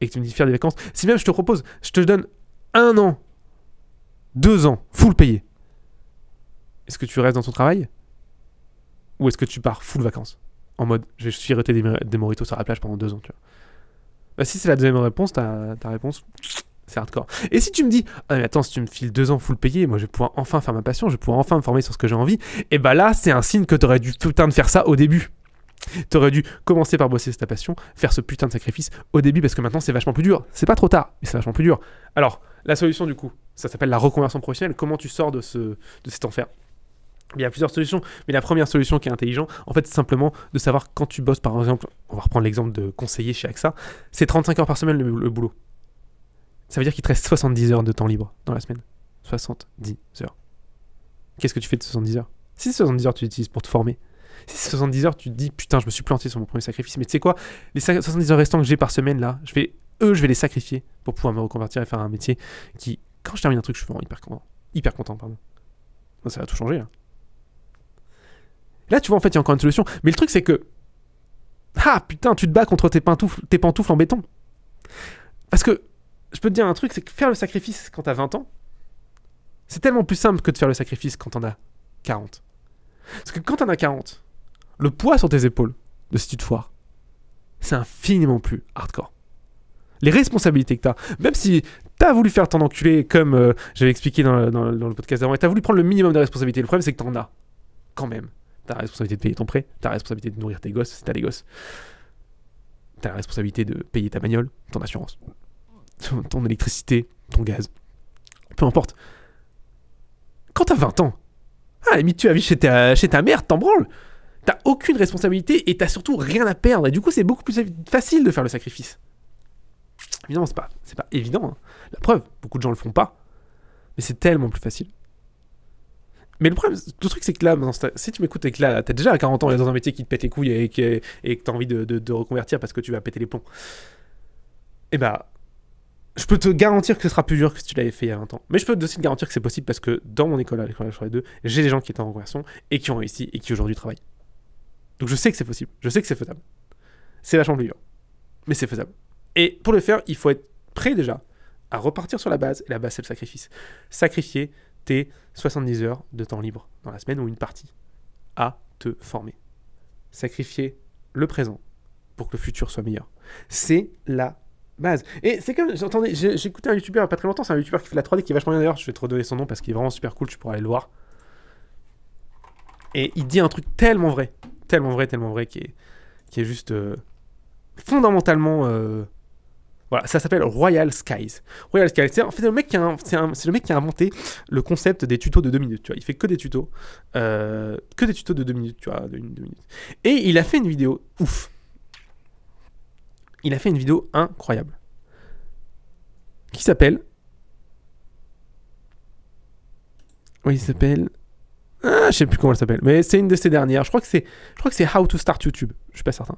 et que tu me dis faire des vacances, si même je te propose, je te donne un an, deux ans, full payé, est-ce que tu restes dans ton travail Ou est-ce que tu pars full vacances En mode, je suis reté des, moritos sur la plage pendant deux ans, tu vois. Bah, si c'est la deuxième réponse, ta réponse, et si tu me dis, ah, attends, si tu me files deux ans full payé, moi je vais pouvoir enfin faire ma passion, je vais enfin me former sur ce que j'ai envie, et eh bah ben là, c'est un signe que t'aurais dû putain de faire ça au début. T'aurais dû commencer par bosser sur ta passion, faire ce putain de sacrifice au début parce que maintenant c'est vachement plus dur. C'est pas trop tard, mais c'est vachement plus dur. Alors, la solution du coup, ça s'appelle la reconversion professionnelle. Comment tu sors de, ce, de cet enfer il y a plusieurs solutions, mais la première solution qui est intelligente, en fait, c'est simplement de savoir quand tu bosses, par exemple, on va reprendre l'exemple de conseiller chez AXA, c'est 35 heures par semaine le boulot. Ça veut dire qu'il te reste 70 heures de temps libre dans la semaine. 70 heures. Qu'est-ce que tu fais de 70 heures Si 70 heures tu utilises pour te former, si 70 heures tu te dis putain je me suis planté sur mon premier sacrifice, mais tu sais quoi, les 70 heures restantes que j'ai par semaine là, je vais, eux je vais les sacrifier pour pouvoir me reconvertir et faire un métier qui, quand je termine un truc, je suis vraiment hyper content. Hyper content, pardon. Ça va tout changer là. Hein. Là tu vois en fait il y a encore une solution, mais le truc c'est que... Ah putain tu te bats contre tes pantoufles, tes pantoufles en béton. Parce que je peux te dire un truc, c'est que faire le sacrifice quand t'as 20 ans, c'est tellement plus simple que de faire le sacrifice quand t'en as 40. Parce que quand t'en as 40, le poids sur tes épaules de si tu te foires, c'est infiniment plus hardcore. Les responsabilités que t'as, même si t'as voulu faire ton enculé comme euh, j'avais expliqué dans le, podcast d'avant, et t'as voulu prendre le minimum de responsabilités, le problème c'est que t'en as quand même. T'as la responsabilité de payer ton prêt, t'as la responsabilité de nourrir tes gosses si t'as des gosses, t'as la responsabilité de payer ta bagnole, ton assurance ton électricité, ton gaz, peu importe. Quand t'as 20 ans, à la limite, tu as vie chez ta, mère, t'en branles. T'as aucune responsabilité et t'as surtout rien à perdre. Et du coup, c'est beaucoup plus facile de faire le sacrifice. Évidemment, c'est pas, c'est pas évident. Hein. La preuve, beaucoup de gens le font pas. Mais c'est tellement plus facile. Mais le problème, le truc, c'est que là, si tu m'écoutes et que là, t'as déjà à 40 ans et dans un métier qui te pète les couilles et que, et t'as envie de, reconvertir parce que tu vas péter les ponts et eh ben je peux te garantir que ce sera plus dur que si tu l'avais fait il y a 20 ans. Mais je peux aussi te garantir que c'est possible parce que dans mon école, à l'école de 2, j'ai des gens qui étaient en reconversion et qui ont réussi et qui aujourd'hui travaillent. Donc je sais que c'est possible, je sais que c'est faisable. C'est vachement plus dur, mais c'est faisable. Et pour le faire, il faut être prêt déjà à repartir sur la base, et la base c'est le sacrifice. Sacrifier tes 70 heures de temps libre dans la semaine ou une partie à te former. Sacrifier le présent pour que le futur soit meilleur. C'est la et c'est comme, j'entendais, j'écoutais un youtubeur il pas très longtemps, c'est un youtubeur qui fait la 3D qui est vachement bien d'ailleurs, je vais te redonner son nom parce qu'il est vraiment super cool, tu pourras aller le voir. Et il dit un truc tellement vrai, tellement vrai, tellement vrai, qui est, qui est juste euh, fondamentalement. Euh, voilà, ça s'appelle Royal Skies. Royal Skies, c'est en fait le mec, qui a, c'est le mec qui a inventé le concept des tutos de 2 minutes, tu vois. Il fait que des tutos, euh, que des tutos de 2 minutes, tu vois, minutes. Et il a fait une vidéo, ouf, il a fait une vidéo incroyable qui s'appelle. Oui, il s'appelle. Ah, je sais plus comment elle s'appelle, mais c'est une de ses dernières. Je crois que c'est, je crois que c'est How to Start YouTube. Je ne suis pas certain.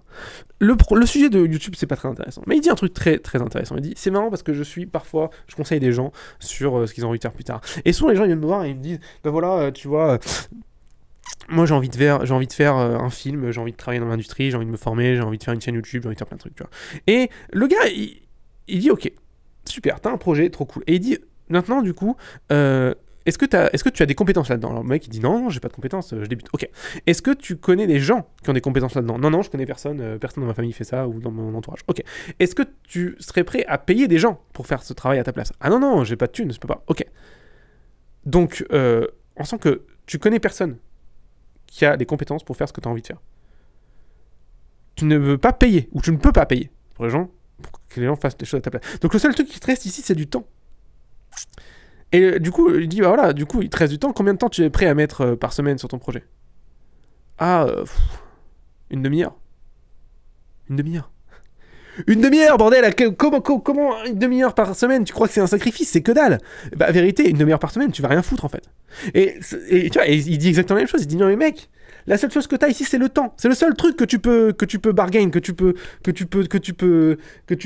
Le, sujet de YouTube, c'est pas très intéressant, mais il dit un truc très très intéressant. Il dit, c'est marrant parce que je suis parfois, je conseille des gens sur euh, ce qu'ils ont envie de faire plus tard. Et souvent les gens viennent me voir et me disent, ben voilà, euh, tu vois, euh, moi j'ai envie de faire j'ai envie de faire euh, un film j'ai envie de travailler dans l'industrie j'ai envie de me former j'ai envie de faire une chaîne YouTube j'ai envie de faire plein de trucs et le gars il, dit ok super t'as un projet trop cool et il dit maintenant du coup euh, est-ce que, est que tu as des compétences là-dedans Alors le mec il dit non, j'ai pas de compétences, euh, je débute. Ok. Est-ce que tu connais des gens qui ont des compétences là-dedans Non, non, je connais personne, personne dans ma famille fait ça ou dans mon entourage. Ok. Est-ce que tu serais prêt à payer des gens pour faire ce travail à ta place Ah non, non, j'ai pas de thunes, je peux pas. Ok. Donc, on sent que tu connais personne qui a des compétences pour faire ce que tu as envie de faire. Tu ne veux pas payer, ou tu ne peux pas payer pour gens, pour que les gens fassent des choses à ta place. Donc le seul truc qui te reste ici, c'est du temps. Et euh, du coup, il dit, bah voilà, du coup, il te reste du temps. Combien de temps tu es prêt à mettre euh, par semaine sur ton projet Ah, euh, une demi-heure. Une demi-heure. Une demi-heure, bordel comment, une demi-heure par semaine Tu crois que c'est un sacrifice C'est que dalle Bah, vérité, une demi-heure par semaine, tu vas rien foutre en fait. Et, tu vois, il dit exactement la même chose. Il dit non, mais mec, la seule chose que t'as ici, c'est le temps. C'est le seul truc que tu peux, que tu peux bargain, que tu peux, que tu peux, que tu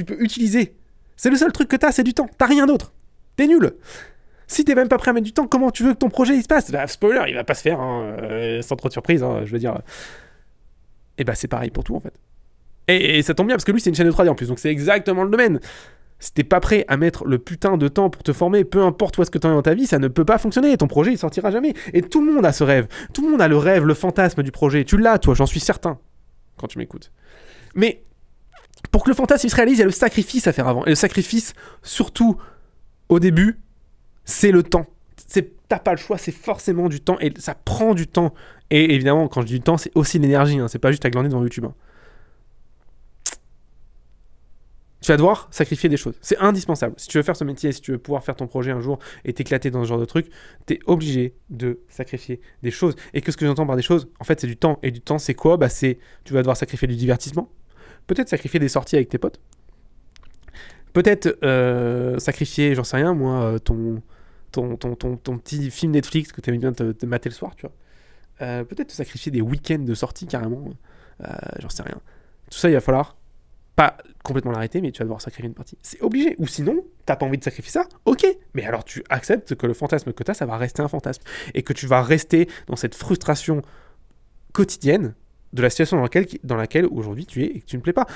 peux, utiliser. C'est le seul truc que t'as, c'est du temps. T'as rien d'autre. T'es nul. Si t'es même pas prêt à mettre du temps, comment tu veux que ton projet il se passe bah, Spoiler, il va pas se faire, hein, euh, sans trop de surprise. Hein, je veux dire. Et eh bah c'est pareil pour tout en fait. Et, ça tombe bien parce que lui, c'est une chaîne de 3D en plus, donc c'est exactement le domaine. Si t'es pas prêt à mettre le putain de temps pour te former, peu importe où est-ce que t'en es dans ta vie, ça ne peut pas fonctionner. Ton projet, il sortira jamais. Et tout le monde a ce rêve. Tout le monde a le rêve, le fantasme du projet. Tu l'as, toi, j'en suis certain. Quand tu m'écoutes. Mais pour que le fantasme se réalise, il y a le sacrifice à faire avant. Et le sacrifice, surtout au début, c'est le temps. t'as pas le choix, c'est forcément du temps et ça prend du temps. Et évidemment, quand je dis du temps, c'est aussi l'énergie, hein. c'est pas juste à glander dans YouTube. Hein. Tu vas devoir sacrifier des choses. C'est indispensable. Si tu veux faire ce métier, si tu veux pouvoir faire ton projet un jour et t'éclater dans ce genre de truc, tu es obligé de sacrifier des choses. Et que ce que j'entends par des choses, en fait, c'est du temps. Et du temps, c'est quoi Bah, tu vas devoir sacrifier du divertissement, peut-être sacrifier des sorties avec tes potes, peut-être euh, sacrifier, j'en sais rien, moi, euh, ton, ton, ton, petit film Netflix que tu aimes bien te, mater le soir, tu vois. Euh, peut-être sacrifier des week-ends de sorties, carrément, j'en sais rien. Tout ça, il va falloir pas complètement l'arrêter, mais tu vas devoir sacrifier une partie. C'est obligé. Ou sinon, t'as pas envie de sacrifier ça, ok. Mais alors tu acceptes que le fantasme que t'as, ça va rester un fantasme. Et que tu vas rester dans cette frustration quotidienne de la situation dans laquelle, dans laquelle aujourd'hui tu es et que tu ne plais pas.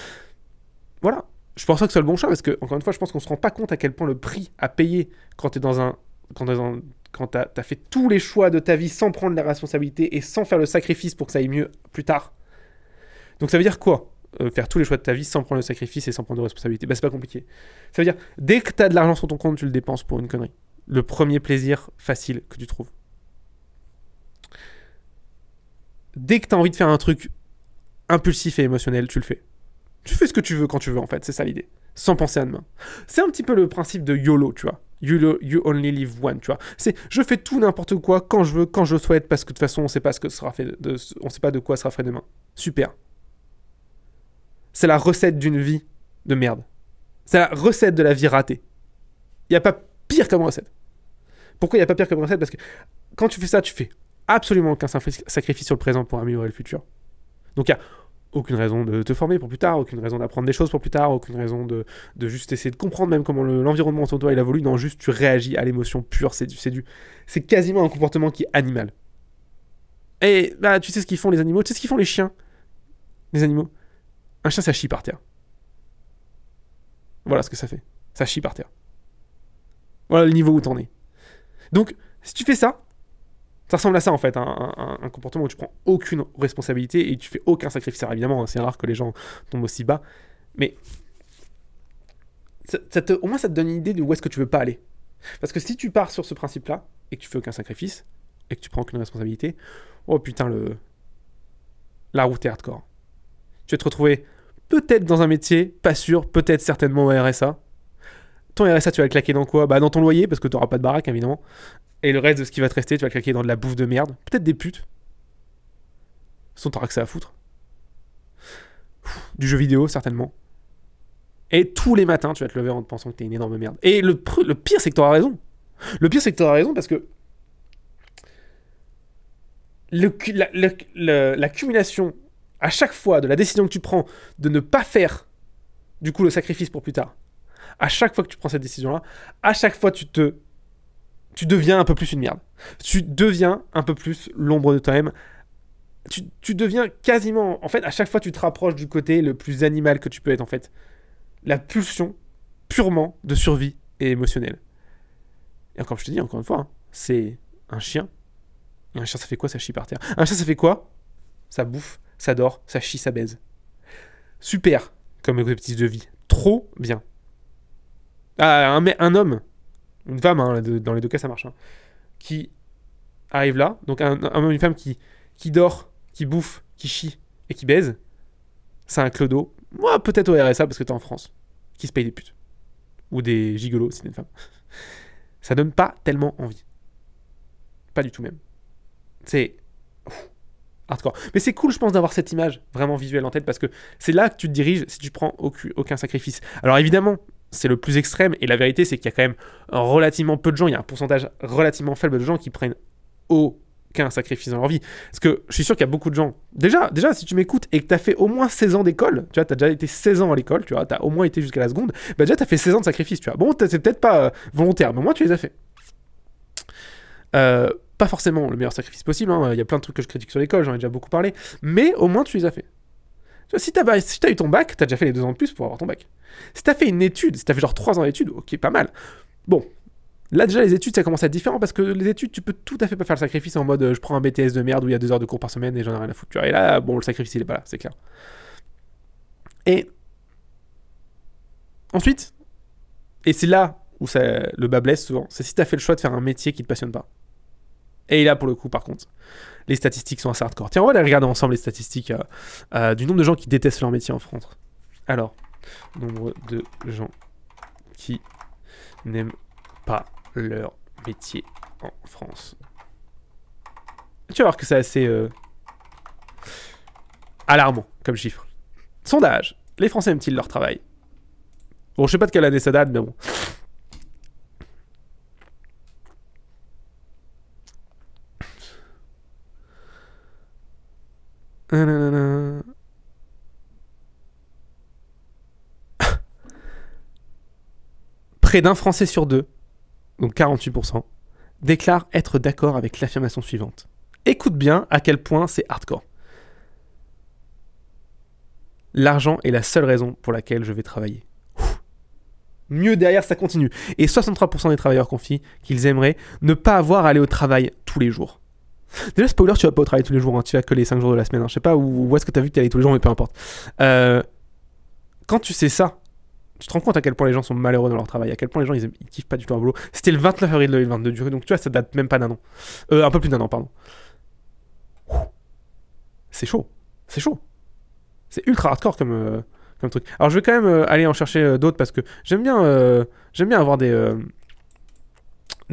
Voilà. Je pense pas que c'est le bon choix parce que, encore une fois, je pense qu'on se rend pas compte à quel point le prix à payer quand t'es dans un. Quand tu as t'as fait tous les choix de ta vie sans prendre la responsabilité et sans faire le sacrifice pour que ça aille mieux plus tard. Donc ça veut dire quoi euh, faire tous les choix de ta vie sans prendre le sacrifice et sans prendre de responsabilité. Bah, c'est pas compliqué. Ça veut dire, dès que tu as de l'argent sur ton compte, tu le dépenses pour une connerie. Le premier plaisir facile que tu trouves. Dès que tu as envie de faire un truc impulsif et émotionnel, tu le fais. Tu fais ce que tu veux quand tu veux, en fait. C'est ça l'idée. Sans penser à demain. C'est un petit peu le principe de YOLO, tu vois. You, you, only live one, tu vois. C'est je fais tout n'importe quoi quand je veux, quand je souhaite, parce que de toute façon on sait pas ce que sera fait, on sait pas de quoi sera fait demain. Super, c'est la recette d'une vie de merde. C'est la recette de la vie ratée. Il n'y a pas pire comme recette. Pourquoi il n'y a pas pire comme recette Parce que quand tu fais ça, tu fais absolument aucun sacrifice sur le présent pour améliorer le futur. Donc il n'y a aucune raison de te former pour plus tard, aucune raison d'apprendre des choses pour plus tard, aucune raison de, juste essayer de comprendre même comment l'environnement autour de toi il évolue. Non, juste tu réagis à l'émotion pure. C'est du, c'est quasiment un comportement qui est animal. Et bah, tu sais ce qu'ils font les animaux, tu sais ce qu'ils font les chiens, les animaux un chien, ça chie par terre. Voilà ce que ça fait. Ça chie par terre. Voilà le niveau où t'en es. Donc, si tu fais ça, ça ressemble à ça en fait, hein, un, comportement où tu prends aucune responsabilité et tu fais aucun sacrifice. Alors évidemment, hein, c'est rare que les gens tombent aussi bas, mais au moins ça te donne une idée de où est-ce que tu veux pas aller. Parce que si tu pars sur ce principe-là et que tu fais aucun sacrifice et que tu prends aucune responsabilité, oh putain, le... la route est hardcore. Tu vas te retrouver peut-être dans un métier, pas sûr, peut-être certainement au RSA. Ton RSA, tu vas le claquer dans quoi Bah dans ton loyer, parce que tu pas de baraque, évidemment. Et le reste de ce qui va te rester, tu vas le claquer dans de la bouffe de merde. Peut-être des putes. Sans t'auras que à foutre. du jeu vidéo, certainement. Et tous les matins, tu vas te lever en te pensant que t'es une énorme merde. Et le, le pire, c'est que t'auras raison. Le pire, c'est que t'auras raison parce que la l'accumulation à chaque fois de la décision que tu prends de ne pas faire du coup le sacrifice pour plus tard, à chaque fois que tu prends cette décision-là, à chaque fois tu te tu deviens un peu plus une merde. Tu deviens un peu plus l'ombre de toi-même. Tu, tu, deviens quasiment... En fait, à chaque fois, tu te rapproches du côté le plus animal que tu peux être, en fait. La pulsion purement de survie et émotionnelle. Et encore, je te dis, encore une fois, hein, c'est un chien. un chien, ça fait quoi Ça chie par terre. Un chien, ça fait quoi Ça bouffe ça dort, ça chie, ça baise. Super comme objectif de vie. Trop bien. Ah, un, un homme, une femme, hein, dans les deux cas ça marche, hein, qui arrive là, donc un, une femme qui, qui dort, qui bouffe, qui chie et qui baise, c'est un clodo. Moi, peut-être au RSA parce que t'es en France, qui se paye des putes. Ou des gigolos, si t'es une femme. Ça donne pas tellement envie. Pas du tout même. C'est hardcore. Mais c'est cool, je pense, d'avoir cette image vraiment visuelle en tête parce que c'est là que tu te diriges si tu prends aucun sacrifice. Alors évidemment, c'est le plus extrême et la vérité, c'est qu'il y a quand même relativement peu de gens, il y a un pourcentage relativement faible de gens qui prennent aucun sacrifice dans leur vie. Parce que je suis sûr qu'il y a beaucoup de gens. Déjà, déjà si tu m'écoutes et que tu as fait au moins 16 ans d'école, tu vois, tu as déjà été 16 ans à l'école, tu vois, tu as au moins été jusqu'à la seconde, bah déjà, tu as fait 16 ans de sacrifice, tu vois. Bon, c'est peut-être pas euh, volontaire, mais au moins, tu les as fait. Euh, pas forcément le meilleur sacrifice possible, hein. il y a plein de trucs que je critique sur l'école, j'en ai déjà beaucoup parlé, mais au moins tu les as fait. Si t'as eu ton bac, t'as déjà fait les deux ans de plus pour avoir ton bac. Si t'as fait une étude, si t'as fait genre trois ans d'études, ok, pas mal. Bon, Là, déjà, les études, ça commence à être différent parce que les études, tu peux tout à fait pas faire le sacrifice en mode euh, je prends un BTS de merde où il y a deux heures de cours par semaine et j'en ai rien à foutre. Et là, bon, le sacrifice, il est pas là, c'est clair. Et ensuite, et c'est là où ça, le bas blesse souvent, c'est si t'as fait le choix de faire un métier qui te passionne pas. Et là, pour le coup, par contre, les statistiques sont assez hardcore. Tiens, on va aller regarder ensemble les statistiques euh, euh, du nombre de gens qui détestent leur métier en France. Alors, nombre de gens qui n'aiment pas leur métier en France. Tu vas voir que c'est assez euh, alarmant comme chiffre. Sondage. Les Français aiment-ils leur travail Bon, je sais pas de quelle année ça date, mais bon. Près d'un Français sur deux, donc 48%, déclare être d'accord avec l'affirmation suivante. Écoute bien à quel point c'est hardcore. L'argent est la seule raison pour laquelle je vais travailler. Mieux derrière, ça continue. Et 63% des travailleurs confient qu'ils aimeraient ne pas avoir à aller au travail tous les jours. Déjà, spoiler, tu vas pas au travail tous les jours, hein. tu vas que les 5 jours de la semaine. Hein. Je sais pas où, est-ce que t'as vu que t'es tous les jours, mais peu importe. Euh, quand tu sais ça, tu te rends compte à quel point les gens sont malheureux dans leur travail, à quel point les gens ils, kiffent pas du tout leur boulot. C'était le 29 avril 2022, du donc tu vois, ça date même pas d'un an. Euh, un peu plus d'un an, pardon. C'est chaud. C'est chaud. C'est ultra hardcore comme, euh, comme truc. Alors je vais quand même euh, aller en chercher d'autres parce que j'aime bien, j'aime bien avoir des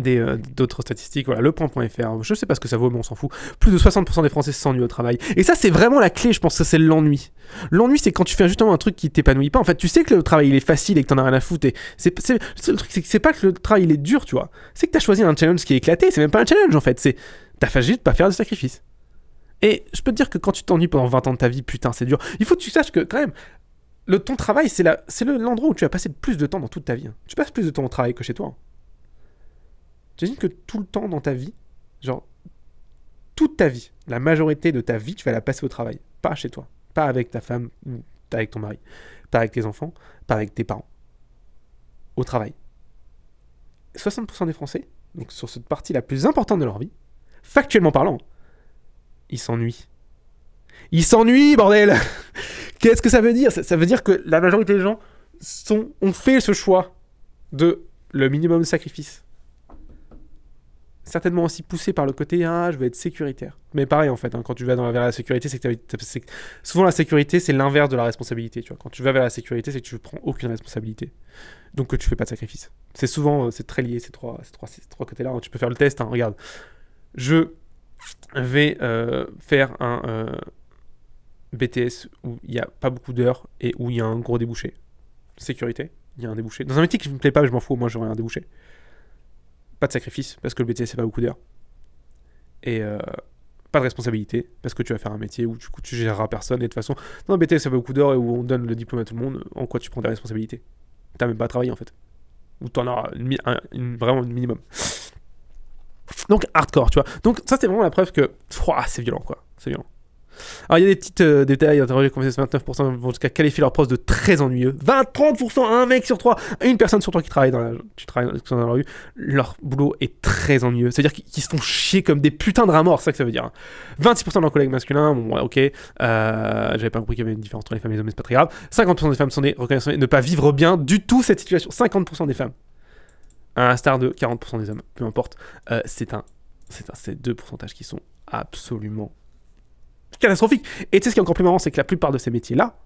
euh, d'autres statistiques. Voilà, lepoint.fr, je sais pas ce que ça vaut, mais on s'en fout. Plus de 60% des Français s'ennuient au travail. Et ça, c'est vraiment la clé, je pense c'est l'ennui. L'ennui, c'est quand tu fais justement un truc qui t'épanouit pas. En fait, tu sais que le travail, il est facile et que t'en as rien à foutre. C'est, le truc, c'est, pas que le travail, il est dur, tu vois. C'est que t'as choisi un challenge qui est éclaté. C'est même pas un challenge, en fait. C'est, t'as fait de pas faire de sacrifice. Et je peux te dire que quand tu t'ennuies pendant 20 ans de ta vie, putain, c'est dur. Il faut que tu saches que, quand même, le, ton travail, c'est, la, c'est l'endroit où tu as passé le plus de temps dans toute ta vie. Hein. Tu passes plus de temps au travail que chez toi. Hein. J'imagine que tout le temps dans ta vie, genre toute ta vie, la majorité de ta vie, tu vas la passer au travail, pas chez toi, pas avec ta femme, pas avec ton mari, pas avec tes enfants, pas avec tes parents. Au travail. 60% des Français, donc sur cette partie la plus importante de leur vie, factuellement parlant, ils s'ennuient. Ils s'ennuient, bordel Qu'est-ce que ça veut dire ça, veut dire que la majorité des gens sont, ont fait ce choix de le minimum de sacrifice certainement aussi poussé par le côté ah, je veux être sécuritaire. Mais pareil, en fait, hein, quand tu vas dans, vers la sécurité, c'est que souvent la sécurité, c'est l'inverse de la responsabilité. Tu vois. Quand tu vas vers la sécurité, c'est que tu ne prends aucune responsabilité. Donc que tu fais pas de sacrifice. C'est souvent, euh, c'est très lié ces trois, ces trois, ces trois côtés-là. Hein. Tu peux faire le test, hein, regarde. Je vais euh, faire un euh, BTS où il n'y a pas beaucoup d'heures et où il y a un gros débouché. Sécurité, il y a un débouché. Dans un métier qui ne me plaît pas, je m'en fous, moi j'aurai un débouché. Pas de sacrifice, parce que le BTS, c'est pas beaucoup d'heures. Et euh, pas de responsabilité, parce que tu vas faire un métier où tu, tu géreras personne. Et de toute façon, non le BTS, c'est pas beaucoup d'heures et où on donne le diplôme à tout le monde, en quoi tu prends des responsabilités T'as même pas à travailler, en fait. Ou t'en auras vraiment un minimum. Donc, hardcore, tu vois. Donc, ça, c'est vraiment la preuve que. c'est violent, quoi. C'est violent. Alors il y a des petites euh, détails, interrogés comme 29% vont jusqu'à qualifier leur poste de très ennuyeux. 20-30%, un mec sur trois, une personne sur trois qui travaille dans la, tu travailles dans la rue, leur boulot est très ennuyeux. C'est-à-dire qu'ils se font chier comme des putains de rats c'est ça que ça veut dire. 26% hein. de leurs collègues masculins, bon ok, euh, j'avais pas compris qu'il y avait une différence entre les femmes et les hommes, mais c'est pas très grave. 50% des femmes sont des reconnaissantes ne pas vivre bien du tout cette situation. 50% des femmes. À l'instar de 40% des hommes, peu importe. Euh, c'est un c'est deux pourcentages qui sont absolument catastrophique. Et tu sais ce qui est encore plus marrant, c'est que la plupart de ces métiers-là,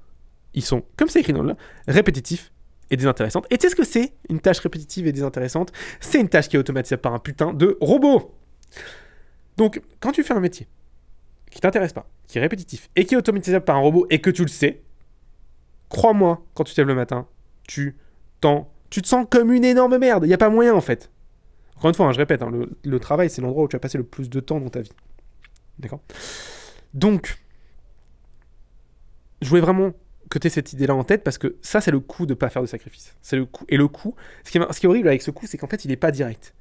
ils sont, comme c'est écrit dans là, répétitifs et désintéressants. Et tu sais ce que c'est une tâche répétitive et désintéressante C'est une tâche qui est automatisée par un putain de robot. Donc, quand tu fais un métier qui t'intéresse pas, qui est répétitif et qui est automatisable par un robot et que tu le sais, crois-moi, quand tu te lèves le matin, tu t'en, tu te sens comme une énorme merde. Il n'y a pas moyen en fait. Encore une fois, hein, je répète, hein, le, travail, c'est l'endroit où tu as passé le plus de temps dans ta vie. D'accord donc, je voulais vraiment que tu aies cette idée-là en tête parce que ça, c'est le coût de ne pas faire de sacrifice. C'est le coût. Et le coût, ce qui est, horrible avec ce coup, c'est qu'en fait, il n'est pas direct.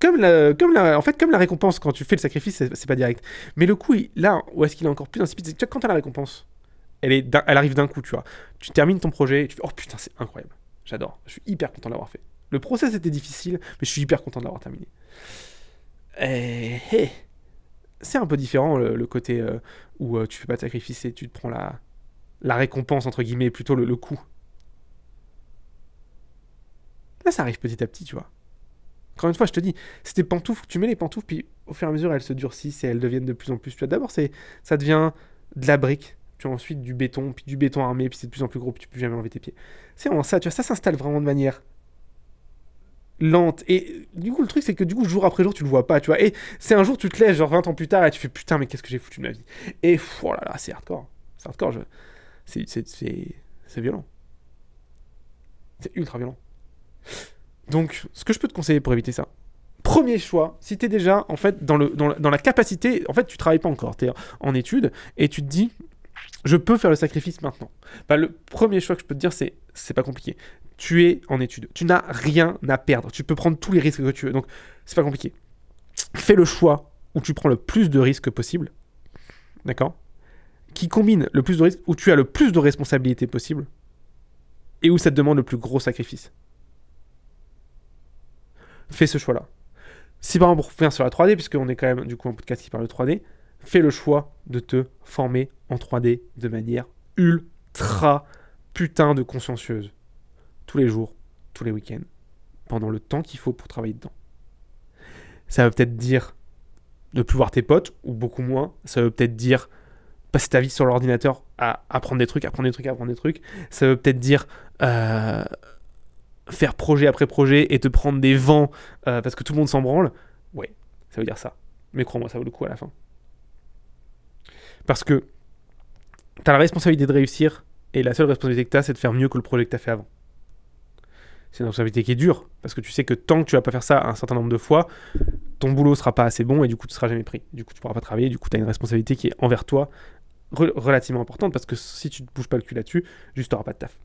Comme la, comme en fait, comme la récompense, quand tu fais le sacrifice, c'est pas direct. Mais le coup, là, où est-ce qu'il est encore plus insipide, c'est que quand tu as la récompense, elle, est elle arrive d'un coup, tu vois. Tu termines ton projet, tu fais, oh putain, c'est incroyable. J'adore. Je suis hyper content de l'avoir fait. Le process était difficile, mais je suis hyper content de l'avoir terminé. Et, eh, eh c'est un peu différent le, côté euh, où euh, tu fais pas de sacrifice et tu te prends la, la récompense, entre guillemets, plutôt le, coup. Là, ça arrive petit à petit, tu vois. Encore une fois, je te dis, c'est tes pantoufles, tu mets les pantoufles, puis au fur et à mesure, elles se durcissent et elles deviennent de plus en plus. Tu vois, d'abord, c'est, ça devient de la brique, puis ensuite du béton, puis du béton armé, puis c'est de plus en plus gros, puis tu peux plus jamais enlever tes pieds. C'est vraiment ça, tu vois, ça s'installe vraiment de manière lente. Et du coup, le truc, c'est que du coup, jour après jour, tu le vois pas, tu vois. Et c'est un jour, tu te lèves, genre 20 ans plus tard, et tu fais putain, mais qu'est-ce que j'ai foutu de ma vie. Et voilà, oh là, c'est hardcore. C'est hardcore, je... c'est violent. C'est ultra violent. Donc, ce que je peux te conseiller pour éviter ça, premier choix, si tu es déjà en fait dans, le, dans, la, dans, la, capacité, en fait tu travailles pas encore, t'es en études et tu te dis je peux faire le sacrifice maintenant. Bah, le premier choix que je peux te dire c'est c'est pas compliqué tu es en étude. Tu n'as rien à perdre. Tu peux prendre tous les risques que tu veux. Donc, c'est pas compliqué. Fais le choix où tu prends le plus de risques possible. D'accord Qui combine le plus de risques, où tu as le plus de responsabilités possible et où ça te demande le plus gros sacrifice. Fais ce choix-là. Si par exemple, pour revenir sur la 3D, puisqu'on est quand même du coup un podcast qui parle de 3D, fais le choix de te former en 3D de manière ultra putain de consciencieuse tous les jours, tous les week-ends, pendant le temps qu'il faut pour travailler dedans. Ça veut peut-être dire ne plus voir tes potes, ou beaucoup moins. Ça veut peut-être dire passer ta vie sur l'ordinateur à apprendre des trucs, apprendre des trucs, apprendre des trucs. Ça veut peut-être dire euh, faire projet après projet et te prendre des vents euh, parce que tout le monde s'en branle. Ouais, ça veut dire ça. Mais crois-moi, ça vaut le coup à la fin. Parce que t'as la responsabilité de réussir, et la seule responsabilité que t'as, c'est de faire mieux que le projet que as fait avant c'est une responsabilité qui est dure, parce que tu sais que tant que tu vas pas faire ça un certain nombre de fois, ton boulot sera pas assez bon et du coup tu seras jamais pris. Du coup tu pourras pas travailler, du coup tu as une responsabilité qui est envers toi relativement importante, parce que si tu ne bouges pas le cul là-dessus, juste tu pas de taf.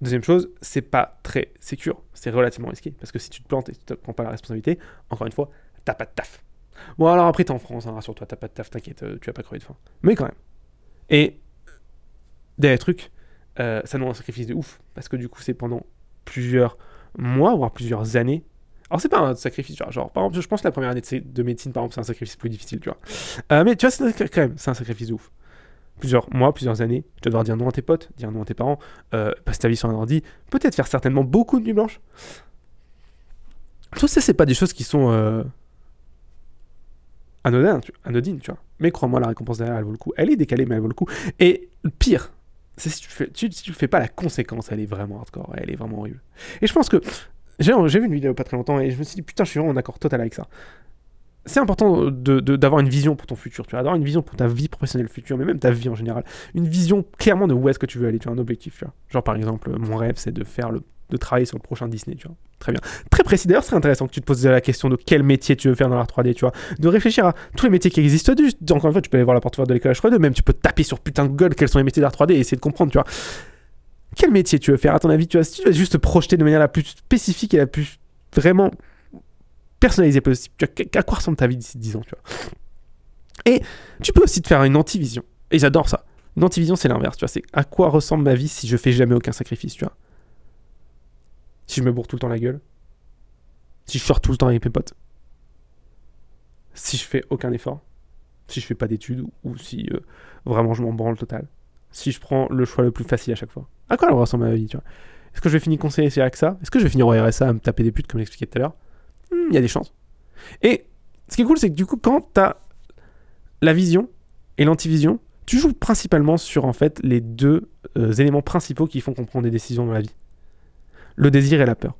Deuxième chose, c'est pas très sécure, c'est relativement risqué, parce que si tu te plantes et tu prends pas la responsabilité, encore une fois, t'as pas de taf. Bon alors après t'es en France, hein, rassure-toi, t'as pas de taf, t'inquiète, euh, tu vas pas crever de faim. Mais quand même. Et euh, dernier truc, euh, ça demande un sacrifice de ouf, parce que du coup c'est pendant plusieurs mois, voire plusieurs années. Alors, c'est pas un sacrifice, genre, par exemple, je pense que la première année de, médecine, par exemple, c'est un sacrifice plus difficile, tu vois. Euh, mais tu vois, c'est quand même, c'est un sacrifice ouf. Plusieurs mois, plusieurs années, tu vas devoir dire non à tes potes, dire non à tes parents, passer ta vie sur un ordi, peut-être faire certainement beaucoup de nuits blanches. Tout ça, c'est pas des choses qui sont euh, anodines, tu, vois. Mais crois-moi, la récompense derrière, elle vaut le coup. Elle est décalée, mais elle vaut le coup. Et pire, si tu fais, tu, fais pas la conséquence, elle est vraiment hardcore, elle est vraiment horrible. Et je pense que j'ai vu une vidéo pas très longtemps et je me suis dit putain, je suis vraiment en accord total avec ça c'est important de, d'avoir une vision pour ton futur, tu vois, d'avoir une vision pour ta vie professionnelle future, mais même ta vie en général. Une vision clairement de où est-ce que tu veux aller, tu as un objectif, tu vois. Genre par exemple, mon rêve c'est de faire le de travailler sur le prochain Disney, tu vois. Très bien. Très précis. D'ailleurs, c'est intéressant que tu te poses la question de quel métier tu veux faire dans l'art 3D, tu vois. De réfléchir à tous les métiers qui existent. Encore une fois, tu peux aller voir la porte de l'école H3D, même tu peux taper sur putain de gueule quels sont les métiers d'art 3D et essayer de comprendre, tu vois. Quel métier tu veux faire, à ton avis, tu vois. Si tu veux juste te projeter de manière la plus spécifique et la plus vraiment personnaliser possible. Tu vois, à quoi ressemble ta vie d'ici 10 ans, tu vois. Et tu peux aussi te faire une anti-vision Et j'adore ça. Une anti-vision c'est l'inverse, tu vois. C'est à quoi ressemble ma vie si je fais jamais aucun sacrifice, tu vois. Si je me bourre tout le temps la gueule. Si je sors tout le temps avec mes potes. Si je fais aucun effort. Si je fais pas d'études ou, si euh, vraiment je m'en branle total. Si je prends le choix le plus facile à chaque fois. À quoi ressemble ma vie, tu vois. Est-ce que je vais finir conseiller chez ça, Est-ce que je vais finir au RSA à me taper des putes comme j'expliquais tout à l'heure Hmm, il y a des chances. Et ce qui est cool, c'est que du coup, quand tu as la vision et l'antivision, tu joues principalement sur en fait les deux euh, éléments principaux qui font qu'on prend des décisions dans la vie. Le désir et la peur.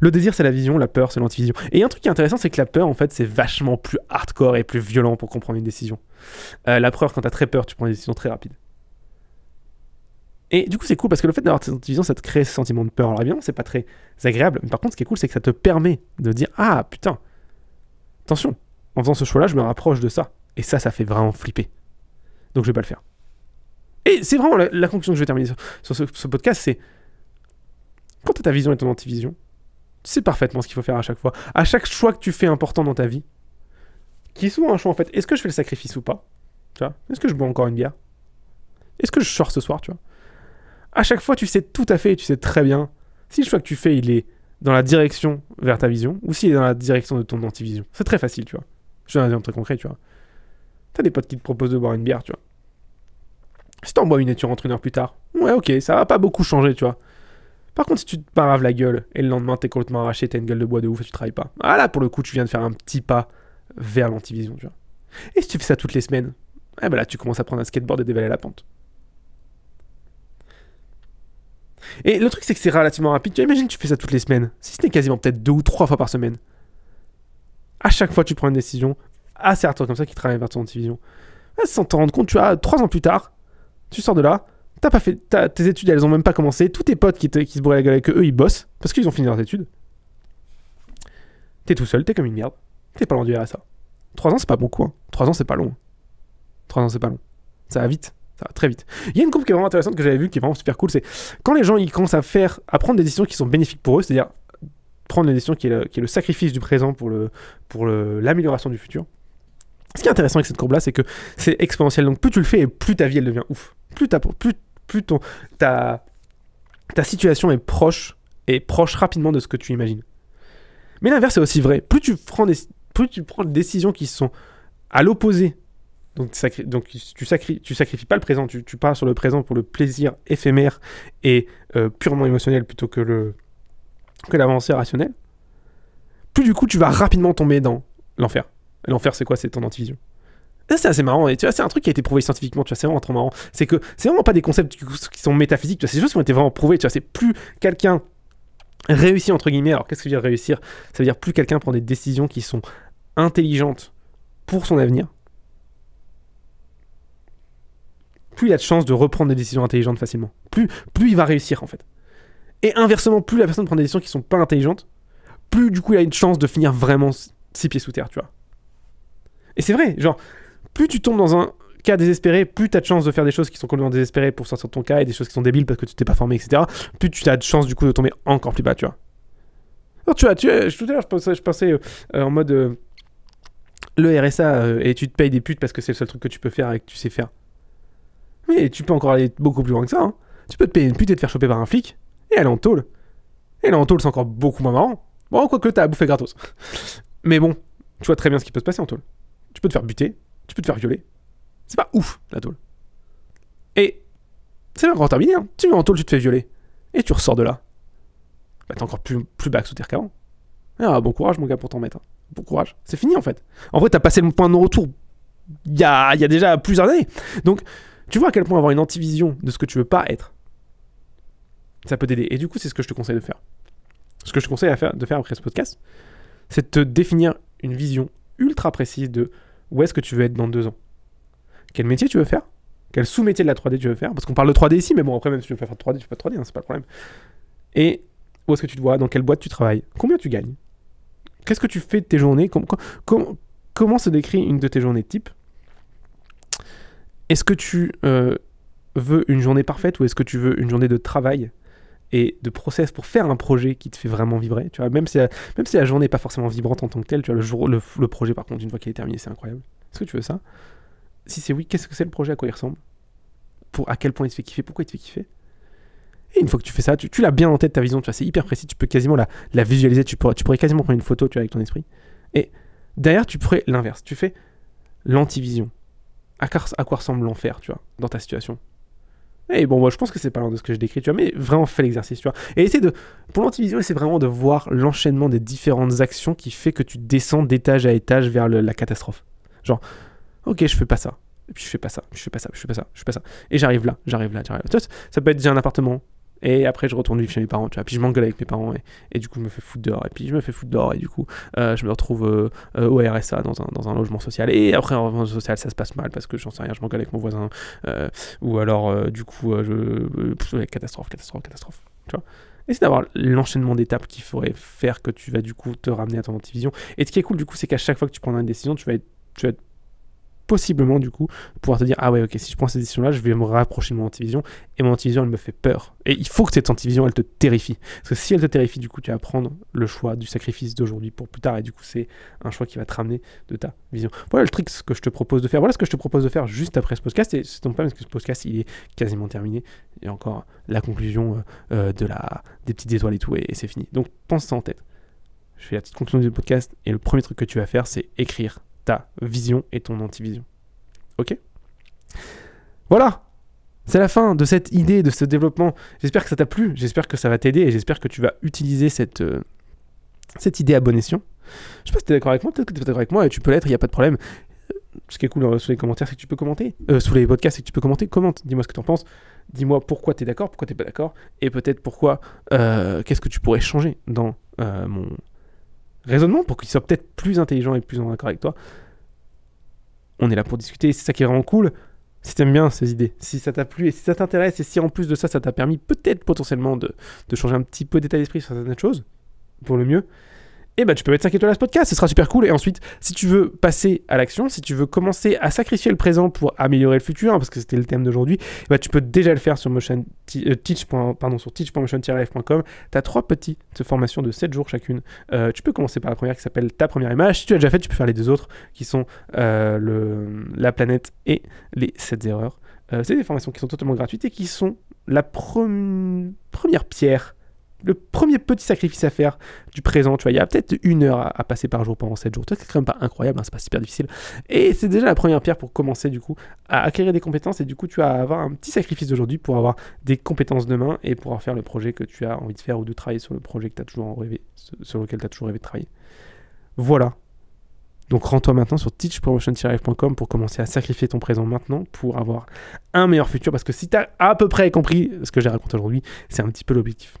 Le désir, c'est la vision, la peur, c'est l'antivision. Et un truc qui est intéressant, c'est que la peur, en fait, c'est vachement plus hardcore et plus violent pour comprendre une décision. Euh, la peur, quand t'as très peur, tu prends des décisions très rapides. Et du coup, c'est cool parce que le fait d'avoir cette antivision ça te crée ce sentiment de peur. Alors évidemment, c'est pas très agréable, mais par contre, ce qui est cool, c'est que ça te permet de dire Ah putain, attention, en faisant ce choix-là, je me rapproche de ça. Et ça, ça fait vraiment flipper. Donc je vais pas le faire. Et c'est vraiment la, conclusion que je vais terminer sur, ce, podcast c'est quand tu ta vision et ton antivision, c'est parfaitement ce qu'il faut faire à chaque fois. À chaque choix que tu fais important dans ta vie, qui souvent un choix en fait, est-ce que je fais le sacrifice ou pas Tu vois Est-ce que je bois encore une bière Est-ce que je sors ce soir, tu vois à chaque fois, tu sais tout à fait, tu sais très bien si le choix que tu fais, il est dans la direction vers ta vision ou s'il est dans la direction de ton antivision. C'est très facile, tu vois. Je un exemple très concret, tu vois. T'as des potes qui te proposent de boire une bière, tu vois. Si t'en bois une et tu rentres une heure plus tard, ouais, ok, ça va pas beaucoup changer, tu vois. Par contre, si tu te paraves la gueule et le lendemain t'es complètement arraché, t'as une gueule de bois de ouf et tu travailles pas, ah là, pour le coup, tu viens de faire un petit pas vers l'antivision, tu vois. Et si tu fais ça toutes les semaines, eh ben là, tu commences à prendre un skateboard et dévaler la pente. Et le truc, c'est que c'est relativement rapide. Tu imagines, tu fais ça toutes les semaines. Si ce n'est quasiment peut-être deux ou trois fois par semaine. À chaque fois, tu prends une décision. à toi comme ça qui travaille vers ton antivision. Ah, sans te rendre compte, tu as trois ans plus tard, tu sors de là, t'as pas fait, tes études, elles ont même pas commencé. Tous tes potes qui, qui se bourraient la gueule avec eux, ils bossent parce qu'ils ont fini leurs études. T'es tout seul, t'es comme une merde. T'es pas loin du ça. Trois ans, c'est pas beaucoup. Hein. Trois ans, c'est pas long. Trois ans, c'est pas long. Ça va vite. Ça va très vite. Il y a une courbe qui est vraiment intéressante que j'avais vue, qui est vraiment super cool. C'est quand les gens ils commencent à faire, à prendre des décisions qui sont bénéfiques pour eux, c'est-à-dire prendre des décisions qui est, le, sacrifice du présent pour le pour l'amélioration du futur. Ce qui est intéressant avec cette courbe-là, c'est que c'est exponentiel. Donc plus tu le fais, et plus ta vie elle devient ouf. Plus ta plus plus ton ta ta situation est proche et proche rapidement de ce que tu imagines. Mais l'inverse est aussi vrai. Plus tu prends des plus tu prends des décisions qui sont à l'opposé donc, tu, tu, sacrifies pas le présent, tu, pars sur le présent pour le plaisir éphémère et euh, purement émotionnel plutôt que le que l'avancée rationnelle. Plus du coup, tu vas rapidement tomber dans l'enfer. L'enfer, c'est quoi C'est ton antivision. C'est assez marrant, et tu vois, c'est un truc qui a été prouvé scientifiquement, tu vois, c'est vraiment trop marrant. C'est que c'est vraiment pas des concepts qui sont métaphysiques, tu vois, c'est des choses qui ont été vraiment prouvées, tu vois, c'est plus quelqu'un réussit entre guillemets, alors qu'est-ce que veut dire réussir Ça veut dire plus quelqu'un prend des décisions qui sont intelligentes pour son avenir, plus il a de chances de reprendre des décisions intelligentes facilement. Plus, plus il va réussir en fait. Et inversement, plus la personne prend des décisions qui sont pas intelligentes, plus du coup il a une chance de finir vraiment six pieds sous terre, tu vois. Et c'est vrai, genre, plus tu tombes dans un cas désespéré, plus tu as de chances de faire des choses qui sont complètement désespérées pour sortir de ton cas et des choses qui sont débiles parce que tu t'es pas formé, etc. Plus tu as de chances du coup de tomber encore plus bas, tu vois. Alors, tu vois, tout à l'heure, je pensais, euh, en mode euh, le RSA euh, et tu te payes des putes parce que c'est le seul truc que tu peux faire et que tu sais faire. Mais tu peux encore aller beaucoup plus loin que ça. Hein. Tu peux te payer une pute et te faire choper par un flic et aller en tôle. Et aller en taule c'est encore beaucoup moins marrant. Bon, quoi que t'as à bouffer gratos. Mais bon, tu vois très bien ce qui peut se passer en tôle. Tu peux te faire buter, tu peux te faire violer. C'est pas ouf, la tôle. Et c'est encore terminé. Hein. Tu vas en tôle, tu te fais violer. Et tu ressors de là. Bah, t'es encore plus, plus bas sous terre qu'avant. Ah, bon courage, mon gars, pour t'en mettre. Hein. Bon courage. C'est fini, en fait. En vrai, t'as passé le point de non retour il y y a déjà plusieurs années. Donc, tu vois à quel point avoir une anti-vision de ce que tu veux pas être, ça peut t'aider. Et du coup, c'est ce que je te conseille de faire. Ce que je te conseille à faire, de faire après ce podcast, c'est de te définir une vision ultra précise de où est-ce que tu veux être dans deux ans. Quel métier tu veux faire Quel sous-métier de la 3D tu veux faire Parce qu'on parle de 3D ici, mais bon, après, même si tu veux faire de 3D, tu peux pas de 3D, hein, c'est pas le problème. Et où est-ce que tu te vois Dans quelle boîte tu travailles Combien tu gagnes Qu'est-ce que tu fais de tes journées comment, comment se décrit une de tes journées type est-ce que tu euh, veux une journée parfaite ou est-ce que tu veux une journée de travail et de process pour faire un projet qui te fait vraiment vibrer tu vois même si la, même si la journée n'est pas forcément vibrante en tant que telle tu vois le le, projet par contre une fois qu'il est terminé c'est incroyable est-ce que tu veux ça si c'est oui qu'est-ce que c'est le projet à quoi il ressemble pour à quel point il te fait kiffer pourquoi il te fait kiffer et une fois que tu fais ça tu, l'as bien en tête ta vision tu vois c'est hyper précis tu peux quasiment la, visualiser tu pourrais, tu pourrais quasiment prendre une photo tu avec ton esprit et derrière tu ferais l'inverse tu fais l'anti-vision à quoi, ressemble l'enfer, tu vois, dans ta situation. Et bon, moi, je pense que c'est pas loin de ce que je décris, tu vois, mais vraiment fais l'exercice, tu vois. Et essaie de. Pour l'antivision c'est vraiment de voir l'enchaînement des différentes actions qui fait que tu descends d'étage à étage vers la catastrophe. Genre, ok, je fais pas ça. Et puis je fais pas ça, je fais pas ça, je fais pas ça, je fais pas ça. Et j'arrive là, j'arrive là, j'arrive là. Ça peut être déjà un appartement, et après, je retourne vivre chez mes parents, tu vois. Puis je m'engueule avec mes parents et, du coup, je me fais foutre dehors. Et puis je me fais foutre dehors et du coup, euh, je me retrouve euh, euh, au RSA dans un, dans un, logement social. Et après, en logement social, ça se passe mal parce que j'en sais rien, je m'engueule avec mon voisin. ou alors, du coup, je. catastrophe, catastrophe, catastrophe. Tu vois. c'est d'avoir l'enchaînement d'étapes qui ferait faire que tu vas du coup te ramener à ton antivision. Et ce qui est cool, du coup, c'est qu'à chaque fois que tu prends une décision, tu vas être, tu vas être possiblement du coup pouvoir te dire ah ouais ok si je prends cette décision là je vais me rapprocher de mon antivision et mon antivision elle me fait peur et il faut que cette antivision elle te terrifie parce que si elle te terrifie du coup tu vas prendre le choix du sacrifice d'aujourd'hui pour plus tard et du coup c'est un choix qui va te ramener de ta vision voilà le trick que je te propose de faire voilà ce que je te propose de faire juste après ce podcast et c'est ton pas parce que ce podcast il est quasiment terminé il y a encore la conclusion euh, euh, de la des petites étoiles et tout et, c'est fini donc pense ça en tête je fais la petite conclusion du podcast et le premier truc que tu vas faire c'est écrire ta vision et ton anti-vision. Ok Voilà c'est la fin de cette idée, de ce développement. J'espère que ça t'a plu, j'espère que ça va t'aider et j'espère que tu vas utiliser cette, euh, cette idée à bon escient. Je sais pas si t'es d'accord avec moi, peut-être que t'es d'accord avec moi et tu peux l'être, il n'y a pas de problème. Euh, ce qui est cool euh, sous les commentaires, c'est que tu peux commenter. Euh, sous les podcasts, c'est que tu peux commenter. Commente, dis-moi ce que t'en penses. Dis-moi pourquoi t'es d'accord, pourquoi t'es pas d'accord et peut-être pourquoi, qu'est-ce que tu pourrais changer dans mon raisonnement pour qu'il soit peut-être plus intelligent et plus en accord avec toi. On est là pour discuter, c'est ça qui est vraiment cool. Si t'aimes bien ces idées, si ça t'a plu et si ça t'intéresse et si en plus de ça, ça t'a permis peut-être potentiellement de, de changer un petit peu d'état d'esprit sur certaines choses, pour le mieux, et eh bah ben, tu peux mettre 5 étoiles à ce podcast, ce sera super cool. Et ensuite, si tu veux passer à l'action, si tu veux commencer à sacrifier le présent pour améliorer le futur, hein, parce que c'était le thème d'aujourd'hui, bah tu peux déjà le faire sur euh, Pardon, sur teach.motion-life.com. Tu as trois petites formations de 7 jours chacune. Euh, tu peux commencer par la première qui s'appelle Ta première image. Si tu l'as déjà fait, tu peux faire les deux autres qui sont euh, le, La planète et Les 7 erreurs. c'est des formations qui sont totalement gratuites et qui sont la première pierre le premier petit sacrifice à faire du présent, tu vois, il y a peut-être une heure à, passer par jour pendant 7 jours. C'est quand même pas incroyable, hein, c'est pas super difficile. Et c'est déjà la première pierre pour commencer du coup à acquérir des compétences et du coup tu vas avoir un petit sacrifice d'aujourd'hui pour avoir des compétences demain et pouvoir faire le projet que tu as envie de faire ou de travailler sur le projet que tu as toujours rêvé, sur lequel tu as toujours rêvé de travailler. Voilà. Donc rends-toi maintenant sur teachpromotion pour commencer à sacrifier ton présent maintenant pour avoir un meilleur futur parce que si tu as à peu près compris ce que j'ai raconté aujourd'hui, c'est un petit peu l'objectif.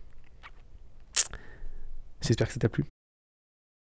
J'espère que ça t'a plu.